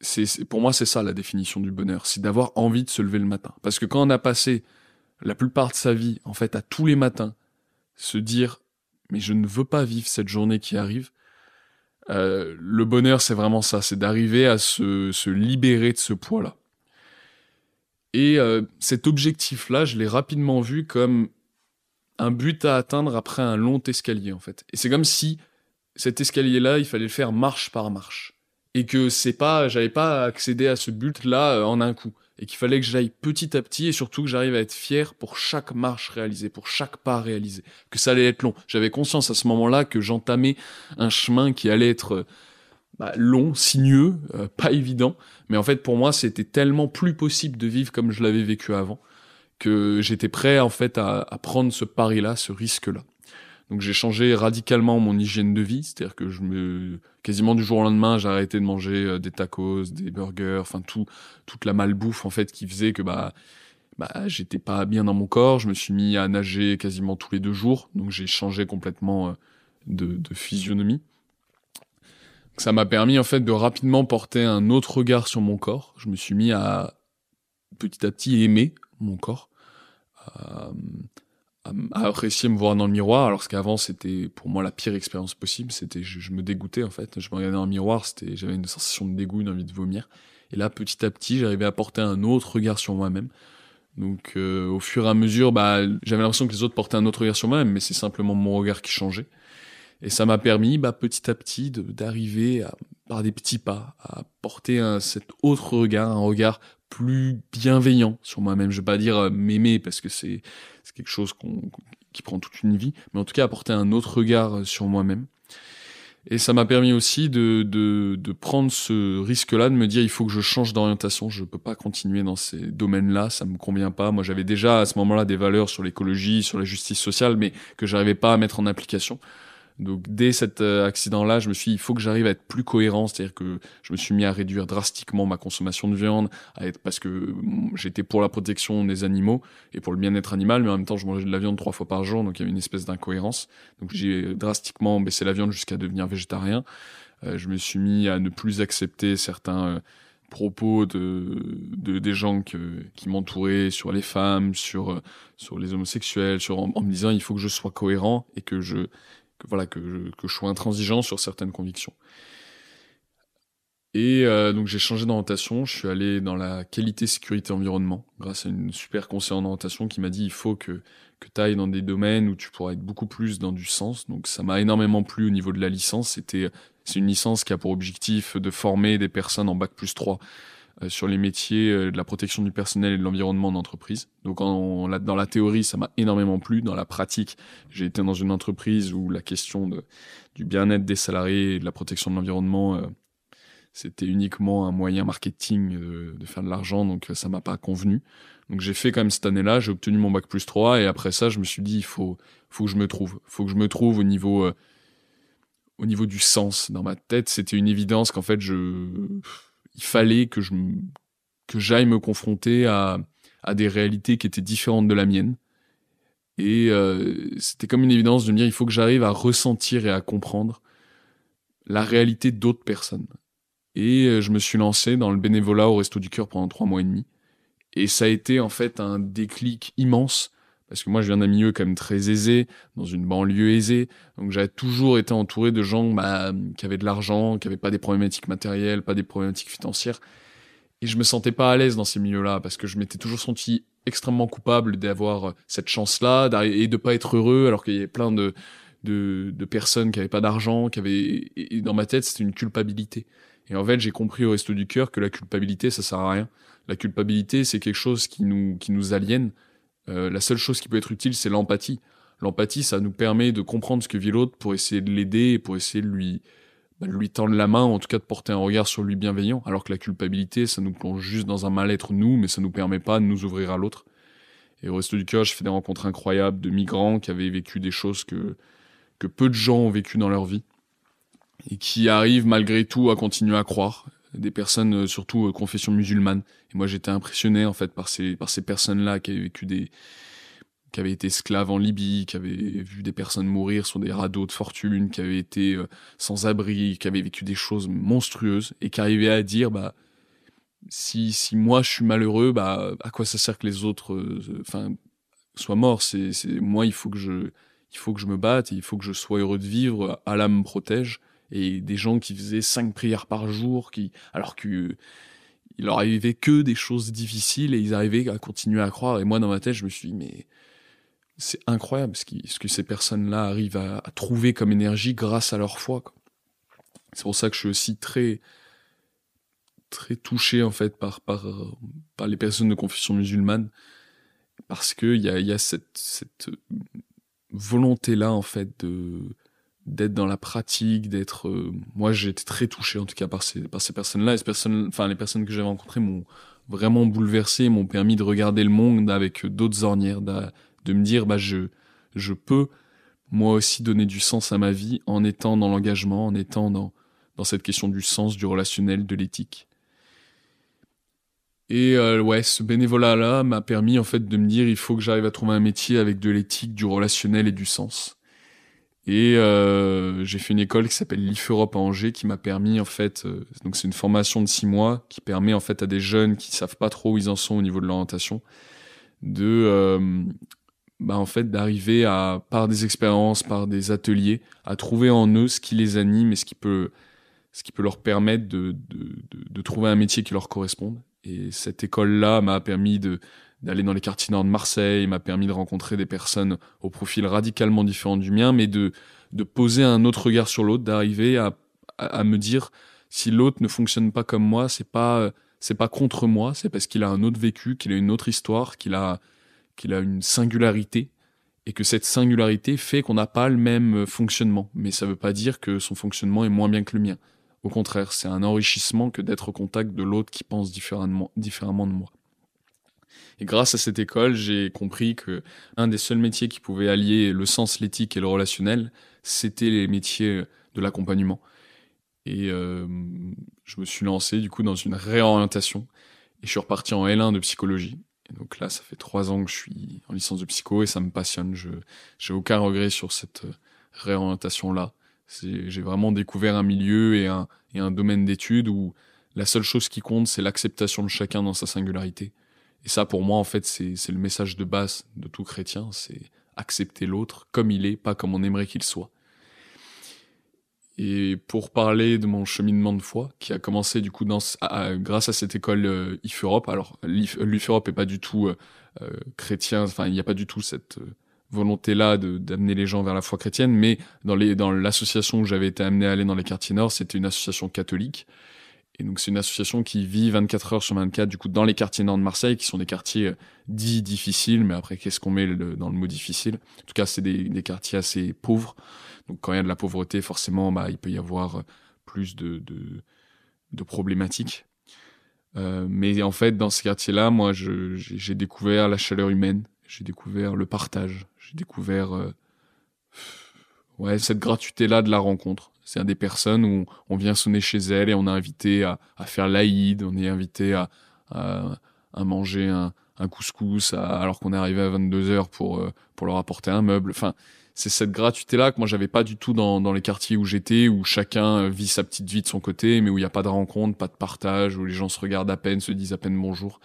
C'est, pour moi, c'est ça la définition du bonheur, c'est d'avoir envie de se lever le matin. Parce que quand on a passé la plupart de sa vie, en fait, à tous les matins, se dire, mais je ne veux pas vivre cette journée qui arrive, euh, le bonheur, c'est vraiment ça, c'est d'arriver à se, libérer de ce poids-là. Et euh, cet objectif-là, je l'ai rapidement vu comme un but à atteindre après un long escalier, en fait. Et c'est comme si cet escalier-là, il fallait le faire marche par marche. Et que c'est pas, j'avais pas accédé à ce but-là euh, en un coup et qu'il fallait que j'aille petit à petit et surtout que j'arrive à être fier pour chaque marche réalisée, pour chaque pas réalisé, que ça allait être long. J'avais conscience à ce moment-là que j'entamais un chemin qui allait être euh, bah, long, sinueux, euh, pas évident, mais en fait pour moi c'était tellement plus possible de vivre comme je l'avais vécu avant que j'étais prêt en fait à prendre ce pari-là, ce risque-là. Donc j'ai changé radicalement mon hygiène de vie, c'est-à-dire que je me quasiment du jour au lendemain, j'ai arrêté de manger euh, des tacos, des burgers, enfin tout toute la malbouffe en fait qui faisait que bah bah j'étais pas bien dans mon corps, je me suis mis à nager quasiment tous les deux jours, donc j'ai changé complètement euh, de, physionomie. ça m'a permis en fait de rapidement porter un autre regard sur mon corps. Je me suis mis à petit à petit aimer mon corps. Euh, à apprécier me voir dans le miroir, alors qu'avant c'était pour moi la pire expérience possible. C'était je, me dégoûtais en fait. Je me regardais dans le miroir, c'était j'avais une sensation de dégoût, une envie de vomir. Et là, petit à petit, j'arrivais à porter un autre regard sur moi-même. Donc, euh, au fur et à mesure, bah, j'avais l'impression que les autres portaient un autre regard sur moi-même, mais c'est simplement mon regard qui changeait. Et ça m'a permis, bah, petit à petit, d'arriver par des petits pas à porter un, cet autre regard, un regard plus bienveillant sur moi-même. Je vais pas dire euh, m'aimer parce que c'est c'est quelque chose qui prend toute une vie, mais en tout cas apporter un autre regard euh, sur moi-même. Et ça m'a permis aussi de, de, de prendre ce risque-là, de me dire il faut que je change d'orientation, je ne peux pas continuer dans ces domaines-là, ça me convient pas. Moi j'avais déjà à ce moment-là des valeurs sur l'écologie, sur la justice sociale, mais que j'arrivais pas à mettre en application. Donc dès cet euh, accident-là, je me suis dit, il faut que j'arrive à être plus cohérent, c'est-à-dire que je me suis mis à réduire drastiquement ma consommation de viande, parce que mm, j'étais pour la protection des animaux et pour le bien-être animal, mais en même temps je mangeais de la viande trois fois par jour, donc il y avait une espèce d'incohérence. Donc j'ai drastiquement baissé la viande jusqu'à devenir végétarien. Euh, je me suis mis à ne plus accepter certains... Euh, propos de, des gens qui m'entouraient sur les femmes, sur sur les homosexuels, sur en, me disant il faut que je sois cohérent et que je voilà, que je, sois intransigeant sur certaines convictions. Et euh, donc j'ai changé d'orientation, je suis allé dans la qualité sécurité environnement grâce à une super conseillère en qui m'a dit il faut que, que tu ailles dans des domaines où tu pourras être beaucoup plus dans du sens. Donc ça m'a énormément plu au niveau de la licence, c'était c'est une licence qui a pour objectif de former des personnes en bac plus 3 euh, sur les métiers euh, de la protection du personnel et de l'environnement d'entreprise. Donc dans la théorie, ça m'a énormément plu. Dans la pratique, j'ai été dans une entreprise où la question du bien-être des salariés et de la protection de l'environnement, euh, c'était uniquement un moyen marketing de, faire de l'argent, donc ça m'a pas convenu. Donc j'ai fait quand même cette année-là, j'ai obtenu mon bac plus 3, et après ça, je me suis dit, il faut, faut que je me trouve. faut que je me trouve au niveau... au niveau du sens dans ma tête, c'était une évidence qu'en fait je il fallait que je que j'aille me confronter à, à des réalités qui étaient différentes de la mienne. Et euh, c'était comme une évidence de me dire il faut que j'arrive à ressentir et à comprendre la réalité d'autres personnes. Et euh, je me suis lancé dans le bénévolat au Resto du Cœur pendant trois mois et demi. Et ça a été en fait un déclic immense parce que moi je viens d'un milieu quand même très aisé, dans une banlieue aisée, donc j'avais toujours été entouré de gens bah, qui avaient de l'argent, qui n'avaient pas des problématiques matérielles, pas des problématiques financières, et je me sentais pas à l'aise dans ces milieux-là, parce que je m'étais toujours senti extrêmement coupable d'avoir euh, cette chance-là et de pas être heureux, alors qu'il y avait plein de, personnes qui n'avaient pas d'argent, qui avaient, et dans ma tête c'était une culpabilité. Et en fait, j'ai compris au resto du cœur que la culpabilité, ça sert à rien. La culpabilité, c'est quelque chose qui nous, qui nous aliène, euh, la seule chose qui peut être utile, c'est l'empathie. L'empathie, ça nous permet de comprendre ce que vit l'autre pour essayer de l'aider, pour essayer de lui, bah, lui tendre la main, en tout cas de porter un regard sur lui bienveillant. Alors que la culpabilité, ça nous plonge juste dans un mal-être, nous, mais ça nous permet pas de nous ouvrir à l'autre. Et au reste du cas, je fais des rencontres incroyables de migrants qui avaient vécu des choses que, que peu de gens ont vécu dans leur vie et qui arrivent malgré tout à continuer à croire des personnes euh, surtout euh, confession musulmane. Et moi j'étais impressionné en fait par ces par ces personnes-là qui avaient vécu des qui avaient été esclaves en Libye, qui avaient vu des personnes mourir sur des radeaux de fortune, qui avaient été euh, sans abri, qui avaient vécu des choses monstrueuses et qui arrivaient à dire bah si si moi je suis malheureux, bah à quoi ça sert que les autres enfin soient morts, c'est moi il faut que je il faut que je me batte, il faut que je sois heureux de vivre, Allah me protège et des gens qui faisaient cinq prières par jour, qui, alors que il leur arrivait que des choses difficiles et ils arrivaient à continuer à croire. Et moi, dans ma tête, je me suis dit, mais c'est incroyable ce, qui, ce, que ces personnes-là arrivent à, trouver comme énergie grâce à leur foi. C'est pour ça que je suis aussi très, très touché, en fait, par, par, par les personnes de confession musulmane. Parce qu'il y a, y a cette, cette volonté-là, en fait, de, d'être dans la pratique, d'être. Euh, moi, j'ai été très touché en tout cas par ces, personnes-là. Ces personnes, enfin, les personnes que j'avais rencontrées m'ont vraiment bouleversé, m'ont permis de regarder le monde avec d'autres ornières, de, me dire, bah, je, peux moi aussi donner du sens à ma vie en étant dans l'engagement, en étant dans, cette question du sens, du relationnel, de l'éthique. Et euh, ouais, ce bénévolat-là m'a permis en fait de me dire, il faut que j'arrive à trouver un métier avec de l'éthique, du relationnel et du sens. Et euh, j'ai fait une école qui s'appelle l'IF Europe à Angers qui m'a permis en fait, euh, donc c'est une formation de six mois qui permet en fait à des jeunes qui savent pas trop où ils en sont au niveau de l'orientation de euh, bah en fait d'arriver à par des expériences, par des ateliers, à trouver en eux ce qui les anime et ce qui peut ce qui peut leur permettre de, de, de trouver un métier qui leur corresponde. Et cette école là m'a permis de d'aller dans les quartiers nord de Marseille, m'a permis de rencontrer des personnes au profil radicalement différent du mien, mais de, de poser un autre regard sur l'autre, d'arriver à, me dire si l'autre ne fonctionne pas comme moi, c'est pas euh, c'est pas contre moi, c'est parce qu'il a un autre vécu, qu'il a une autre histoire, qu'il a qu'il a une singularité et que cette singularité fait qu'on n'a pas le même euh, fonctionnement. Mais ça ne veut pas dire que son fonctionnement est moins bien que le mien. Au contraire, c'est un enrichissement que d'être au contact de l'autre qui pense différemment, différemment de moi. Et grâce à cette école, j'ai compris que un des seuls métiers qui pouvait allier le sens, l'éthique et le relationnel, c'était les métiers euh, de l'accompagnement. Et euh, je me suis lancé du coup dans une réorientation et je suis reparti en L1 de psychologie. Et donc là, ça fait trois ans que je suis en licence de psycho et ça me passionne. Je n'ai aucun regret sur cette euh, réorientation là. J'ai vraiment découvert un milieu et un, et un domaine d'études où la seule chose qui compte, c'est l'acceptation de chacun dans sa singularité. Et ça, pour moi, en fait, c'est le message de base de tout chrétien, c'est accepter l'autre comme il est, pas comme on aimerait qu'il soit. Et pour parler de mon cheminement de foi, qui a commencé du coup dans, grâce à cette école euh, IF Europe. Alors l'IF Europe n'est pas du tout euh, euh, chrétien, enfin il n'y a pas du tout cette volonté là d'amener les gens vers la foi chrétienne, mais dans dans l'association où j'avais été amené à aller dans les quartiers nord, c'était une association catholique et donc c'est une association qui vit 24 heures sur 24 du coup dans les quartiers nord de Marseille, qui sont des quartiers euh, dits difficiles, mais après qu'est-ce qu'on met dans le mot difficile En tout cas, c'est des, quartiers assez pauvres. Donc quand il y a de la pauvreté, forcément, bah, il peut y avoir euh, plus de, de, de problématiques. Euh, mais en fait, dans ces quartiers-là, moi, j'ai découvert la chaleur humaine, j'ai découvert le partage, j'ai découvert ouais cette gratuité-là de la rencontre cest à des personnes où on vient sonner chez elle et on est invité à, faire l'Aïd, on est invité à, à, manger un, couscous alors qu'on est arrivé à 22h pour, euh, pour leur apporter un meuble. Enfin, c'est cette gratuité-là que moi j'avais pas du tout dans, les quartiers où j'étais, où chacun vit sa petite vie de son côté, mais où il n'y a pas de rencontre, pas de partage, où les gens se regardent à peine, se disent à peine bonjour.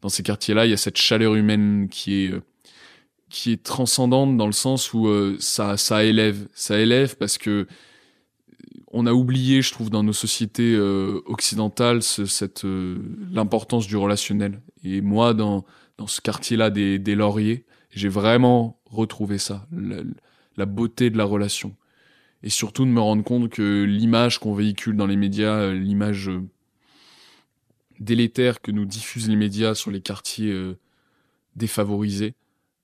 Dans ces quartiers-là, il y a cette chaleur humaine qui est, euh, qui est transcendante dans le sens où euh, ça élève. Ça élève parce que on a oublié, je trouve, dans nos sociétés euh, occidentales, cette euh, l'importance du relationnel. Et moi, dans ce quartier-là des, Lauriers, j'ai vraiment retrouvé ça, la, beauté de la relation, et surtout de me rendre compte que l'image qu'on véhicule dans les médias, euh, l'image délétère que nous diffusent les médias sur les quartiers défavorisés,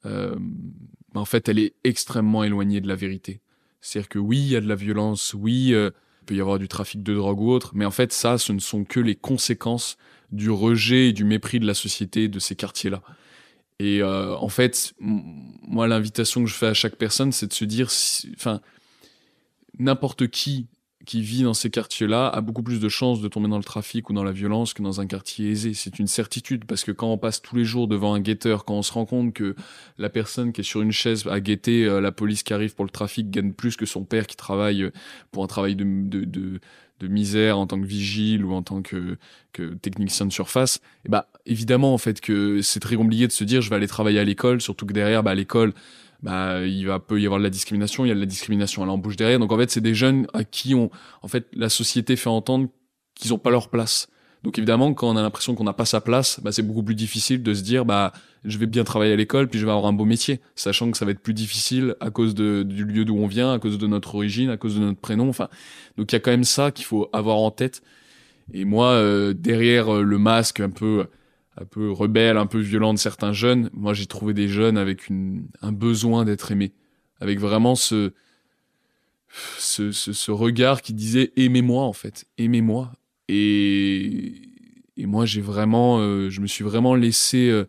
ben, en fait, elle est extrêmement éloignée de la vérité. C'est-à-dire que oui, il y a de la violence, oui, euh, il peut y avoir du trafic de drogue ou autre, mais en fait, ça, ce ne sont que les conséquences du rejet et du mépris de la société de ces quartiers-là. Et euh, en fait, moi, l'invitation que je fais à chaque personne, c'est de se dire, enfin, n'importe qui qui vit dans ces quartiers-là a beaucoup plus de chances de tomber dans le trafic ou dans la violence que dans un quartier aisé. C'est une certitude parce que quand on passe tous les jours devant un guetteur, quand on se rend compte que la personne qui est sur une chaise à guetter euh, la police qui arrive pour le trafic gagne plus que son père qui travaille euh, pour un travail de, misère en tant que vigile ou en tant que, technicien de surface, et eh ben, évidemment en fait que c'est très compliqué de se dire je vais aller travailler à l'école, surtout que derrière bah, à l'école bah, il va peut y avoir de la discrimination, il y a de la discrimination à l'embauche derrière. Donc en fait, c'est des jeunes à qui on, en fait, la société fait entendre qu'ils n'ont pas leur place. Donc évidemment, quand on a l'impression qu'on n'a pas sa place, bah, c'est beaucoup plus difficile de se dire bah je vais bien travailler à l'école, puis je vais avoir un beau métier, sachant que ça va être plus difficile à cause du lieu d'où on vient, à cause de notre origine, à cause de notre prénom. Enfin, donc il y a quand même ça qu'il faut avoir en tête. Et moi, euh, derrière euh, le masque un peu un peu rebelle, un peu de certains jeunes, moi j'ai trouvé des jeunes avec un besoin d'être aimés, avec vraiment ce, ce, regard qui disait aimez-moi en fait, aimez-moi. Et, moi j'ai vraiment, euh, je me suis vraiment laissé euh,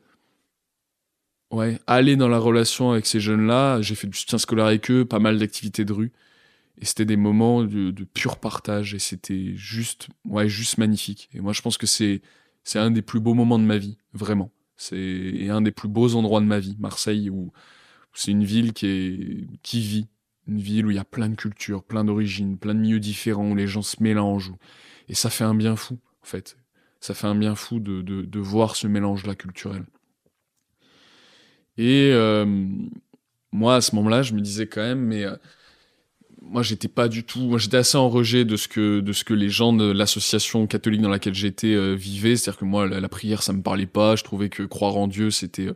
ouais, aller dans la relation avec ces jeunes-là. J'ai fait du soutien scolaire avec eux, pas mal d'activités de rue. Et c'était des moments de, de, pur partage et c'était juste, ouais, juste magnifique. Et moi, je pense que c'est c'est un des plus beaux moments de ma vie, vraiment. C'est un des plus beaux endroits de ma vie, Marseille, où, c'est une ville qui, est, qui vit, une ville où il y a plein de cultures, plein d'origines, plein de milieux différents, où les gens se mélangent. Et ça fait un bien fou, en fait. Ça fait un bien fou de, de, voir ce mélange-là culturel. Et euh, moi, à ce moment-là, je me disais quand même, mais euh, moi j'étais pas du tout, j'étais assez en rejet de ce que de ce que les gens de l'association catholique dans laquelle j'étais euh, vivaient, c'est-à-dire que moi la, prière ça me parlait pas, je trouvais que croire en Dieu c'était euh,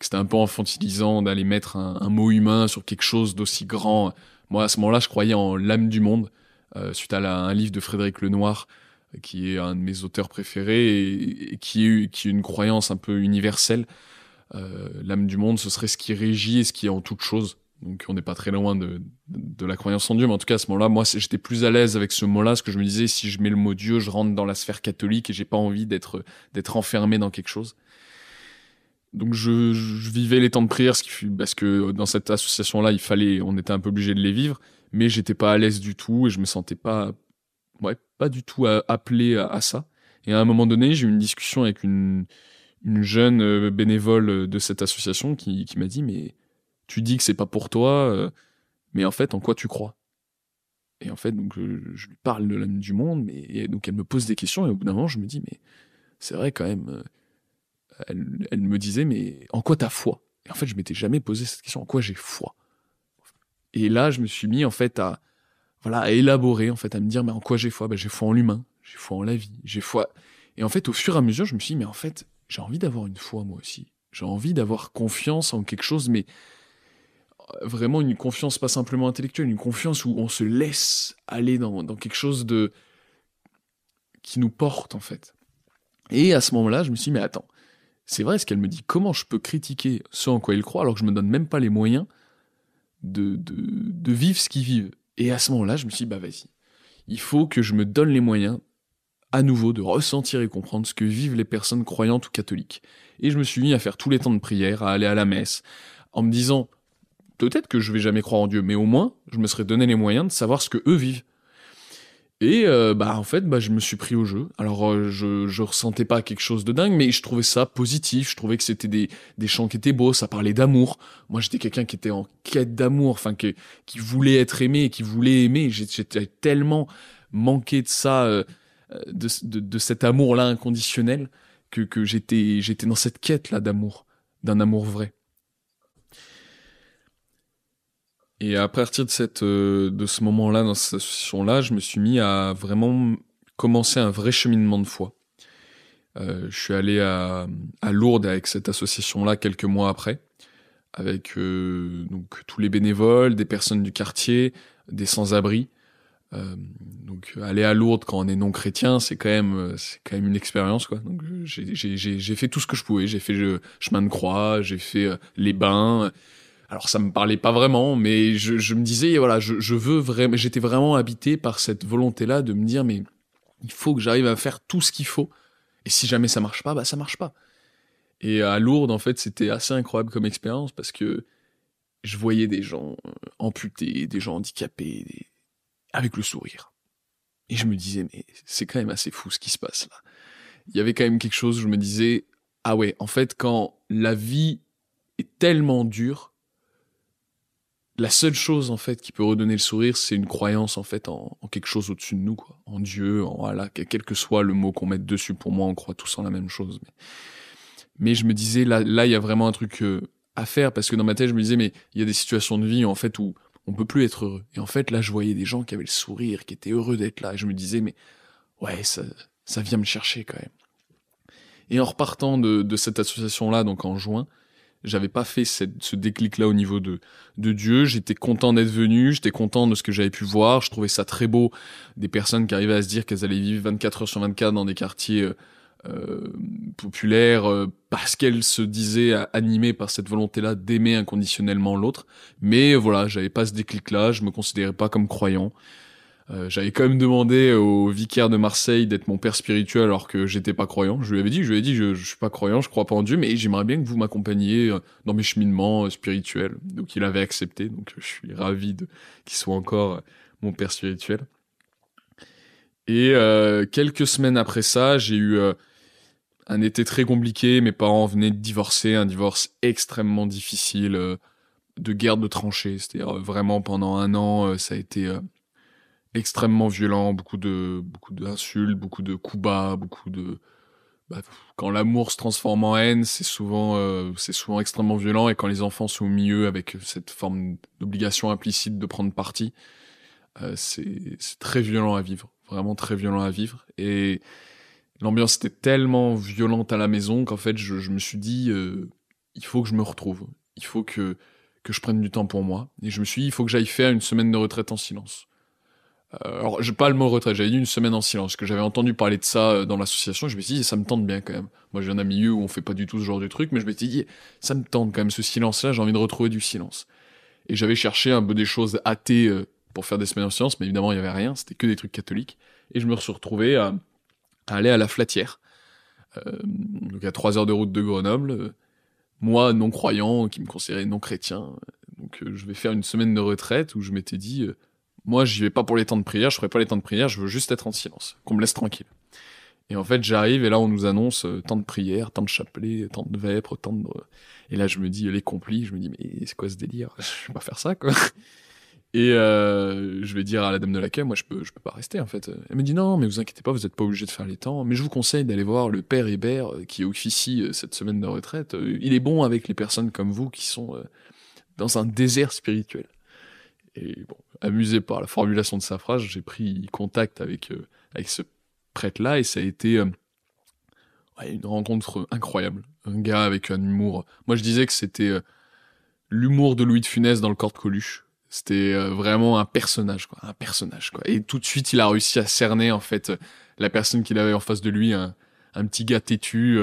c'était un peu infantilisant d'aller mettre un, mot humain sur quelque chose d'aussi grand. Moi à ce moment-là je croyais en l'âme du monde euh, suite à un livre de Frédéric Lenoir qui est un de mes auteurs préférés et, qui est une croyance un peu universelle. l'âme du monde, ce serait ce qui régit et ce qui est en toute chose. Donc on n'est pas très loin de, de, la croyance en Dieu, mais en tout cas à ce moment-là, moi j'étais plus à l'aise avec ce mot-là, parce que je me disais si je mets le mot Dieu, je rentre dans la sphère catholique et j'ai pas envie d'être d'être enfermé dans quelque chose. Donc je, vivais les temps de prière, parce que dans cette association-là, il fallait, on était un peu obligé de les vivre, mais j'étais pas à l'aise du tout et je me sentais pas, ouais, pas du tout euh, appelé à, ça. Et à un moment donné, j'ai eu une discussion avec une, une jeune euh, bénévole de cette association qui, qui m'a dit mais tu dis que c'est pas pour toi, euh, mais en fait, en quoi tu crois Et en fait, donc, je lui parle de l'âme du monde, mais et donc elle me pose des questions, et au bout d'un moment, je me dis, mais c'est vrai quand même. Euh, elle, me disait, mais en quoi t'as foi Et en fait, je m'étais jamais posé cette question, en quoi j'ai foi Et là, je me suis mis en fait à voilà à élaborer, en fait, à me dire, mais en quoi j'ai foi bah, J'ai foi en l'humain, j'ai foi en la vie, j'ai foi. Et en fait, au fur et à mesure, je me suis dit, mais en fait, j'ai envie d'avoir une foi moi aussi. J'ai envie d'avoir confiance en quelque chose, mais vraiment une confiance pas simplement intellectuelle, une confiance où on se laisse aller dans, quelque chose de qui nous porte en fait. Et à ce moment-là, je me suis dit, mais attends, c'est vrai ce qu'elle me dit, comment je peux critiquer ce en quoi elle croit alors que je ne me donne même pas les moyens de, de, de vivre ce qu'ils vivent Et à ce moment-là, je me suis dit, bah vas-y, il faut que je me donne les moyens à nouveau de ressentir et comprendre ce que vivent les personnes croyantes ou catholiques. Et je me suis mis à faire tous les temps de prière, à aller à la messe, en me disant, peut-être que je vais jamais croire en Dieu, mais au moins, je me serais donné les moyens de savoir ce que eux vivent. Et euh, bah en fait, bah, je me suis pris au jeu. Alors euh, je ne ressentais pas quelque chose de dingue, mais je trouvais ça positif. Je trouvais que c'était des des chants qui étaient beaux, ça parlait d'amour. Moi, j'étais quelqu'un qui était en quête d'amour, enfin qui qui voulait être aimé, qui voulait aimer. J'étais tellement manqué de ça, euh, de, de cet amour là inconditionnel que que j'étais j'étais dans cette quête là d'amour, d'un amour vrai. Et à partir de cette euh, de ce moment-là, dans cette association-là, je me suis mis à vraiment commencer un vrai cheminement de foi. Euh, je suis allé à, à Lourdes avec cette association-là quelques mois après, avec euh, donc tous les bénévoles, des personnes du quartier, des sans-abri. donc aller à Lourdes quand on est non chrétien, c'est quand même c'est quand même une expérience quoi. Donc j'ai fait tout ce que je pouvais. J'ai fait le chemin de croix, j'ai fait les bains alors ça me parlait pas vraiment, mais je, me disais voilà, je, veux vraiment, j'étais vraiment habité par cette volonté-là de me dire mais il faut que j'arrive à faire tout ce qu'il faut, et si jamais ça marche pas, bah ça marche pas. Et à Lourdes en fait c'était assez incroyable comme expérience parce que je voyais des gens euh, amputés, des gens handicapés, avec le sourire, et je me disais mais c'est quand même assez fou ce qui se passe là. Il y avait quand même quelque chose, je me disais ah ouais en fait quand la vie est tellement dure la seule chose en fait qui peut redonner le sourire, c'est une croyance en fait en, quelque chose au-dessus de nous, quoi. en Dieu, en Allah, quel que soit le mot qu'on mette dessus. Pour moi, on croit tous en la même chose. Mais, je me disais là, là, il y a vraiment un truc euh, à faire parce que dans ma tête, je me disais mais il y a des situations de vie en fait où on peut plus être heureux. Et en fait, là, je voyais des gens qui avaient le sourire, qui étaient heureux d'être là, et je me disais mais ouais, ça, ça vient me chercher quand même. Et en repartant de cette association là, donc en juin, j'avais pas fait ce déclic-là au niveau de, de Dieu. J'étais content d'être venu, j'étais content de ce que j'avais pu voir, je trouvais ça très beau. Des personnes qui arrivaient à se dire qu'elles allaient vivre 24 heures sur 24 dans des quartiers euh, euh, populaires euh, parce qu'elles se disaient animées par cette volonté-là d'aimer inconditionnellement l'autre. Mais voilà, j'avais pas ce déclic-là, je me considérais pas comme croyant. Euh, j'avais quand même demandé au vicaire de Marseille d'être mon père spirituel alors que j'étais pas croyant. Je lui avais dit, je lui ai dit, je, suis pas croyant, je crois pas en Dieu, mais j'aimerais bien que vous m'accompagniez euh, dans mes cheminements euh, spirituels. Donc il avait accepté, donc je suis ravi qu'il soit encore mon père spirituel. Et quelques semaines après ça, j'ai eu un été très compliqué. Mes parents venaient de divorcer, un divorce extrêmement difficile, de guerre de tranchées. C'est-à-dire vraiment pendant un an, ça a été extrêmement violent, beaucoup de beaucoup d'insultes, beaucoup de coups bas, beaucoup de bah, quand l'amour se transforme en haine, c'est souvent euh, c'est souvent extrêmement violent et quand les enfants sont au milieu avec cette forme d'obligation implicite de prendre parti, euh, c'est c'est très violent à vivre, vraiment très violent à vivre et l'ambiance était tellement violente à la maison qu'en fait je, me suis dit euh, il faut que je me retrouve, il faut que que je prenne du temps pour moi et je me suis dit il faut que j'aille faire une semaine de retraite en silence euh, alors, je pas le mot retraite, j'avais dit une semaine en silence, que j'avais entendu parler de ça euh, dans l'association, je me suis dit, ça me tente bien quand même. Moi, j'ai un ami où on fait pas du tout ce genre de truc, mais je me suis dit, ça me tente quand même ce silence-là, j'ai envie de retrouver du silence. Et j'avais cherché un peu des choses athées euh, pour faire des semaines en silence, mais évidemment, il y avait rien, c'était que des trucs catholiques. Et je me suis retrouvé à, aller à la Flatière, donc à 3 heures de route de Grenoble. Moi, non-croyant, qui me considérait non-chrétien, donc je vais faire une semaine de retraite où je m'étais dit... Moi, j'y vais pas pour les temps de prière, je ferai pas les temps de prière, je veux juste être en silence, qu'on me laisse tranquille. Et en fait, j'arrive et là, on nous annonce euh, temps tant de prières, tant de chapelet, tant de vêpres, tant de. Et là, je me dis, les complis, je me dis, mais c'est quoi ce délire Je vais pas faire ça, quoi. Et euh, je vais dire à la dame de la queue, moi, je peux, je peux pas rester, en fait. Elle me dit, non, mais vous inquiétez pas, vous êtes pas obligé de faire les temps, mais je vous conseille d'aller voir le père Hébert euh, qui officie cette semaine de retraite. Il est bon avec les personnes comme vous qui sont dans un désert spirituel. Et bon, amusé par la formulation de sa phrase, j'ai pris contact avec, euh, avec ce prêtre-là et ça a été euh, une rencontre incroyable. Un gars avec un humour. Moi, je disais que c'était euh, l'humour de Louis de Funès dans le corps de Coluche. C'était vraiment un personnage, quoi. Un personnage, quoi. Et tout de suite, il a réussi à cerner, en fait, la personne qu'il avait en face de lui, un, un petit gars têtu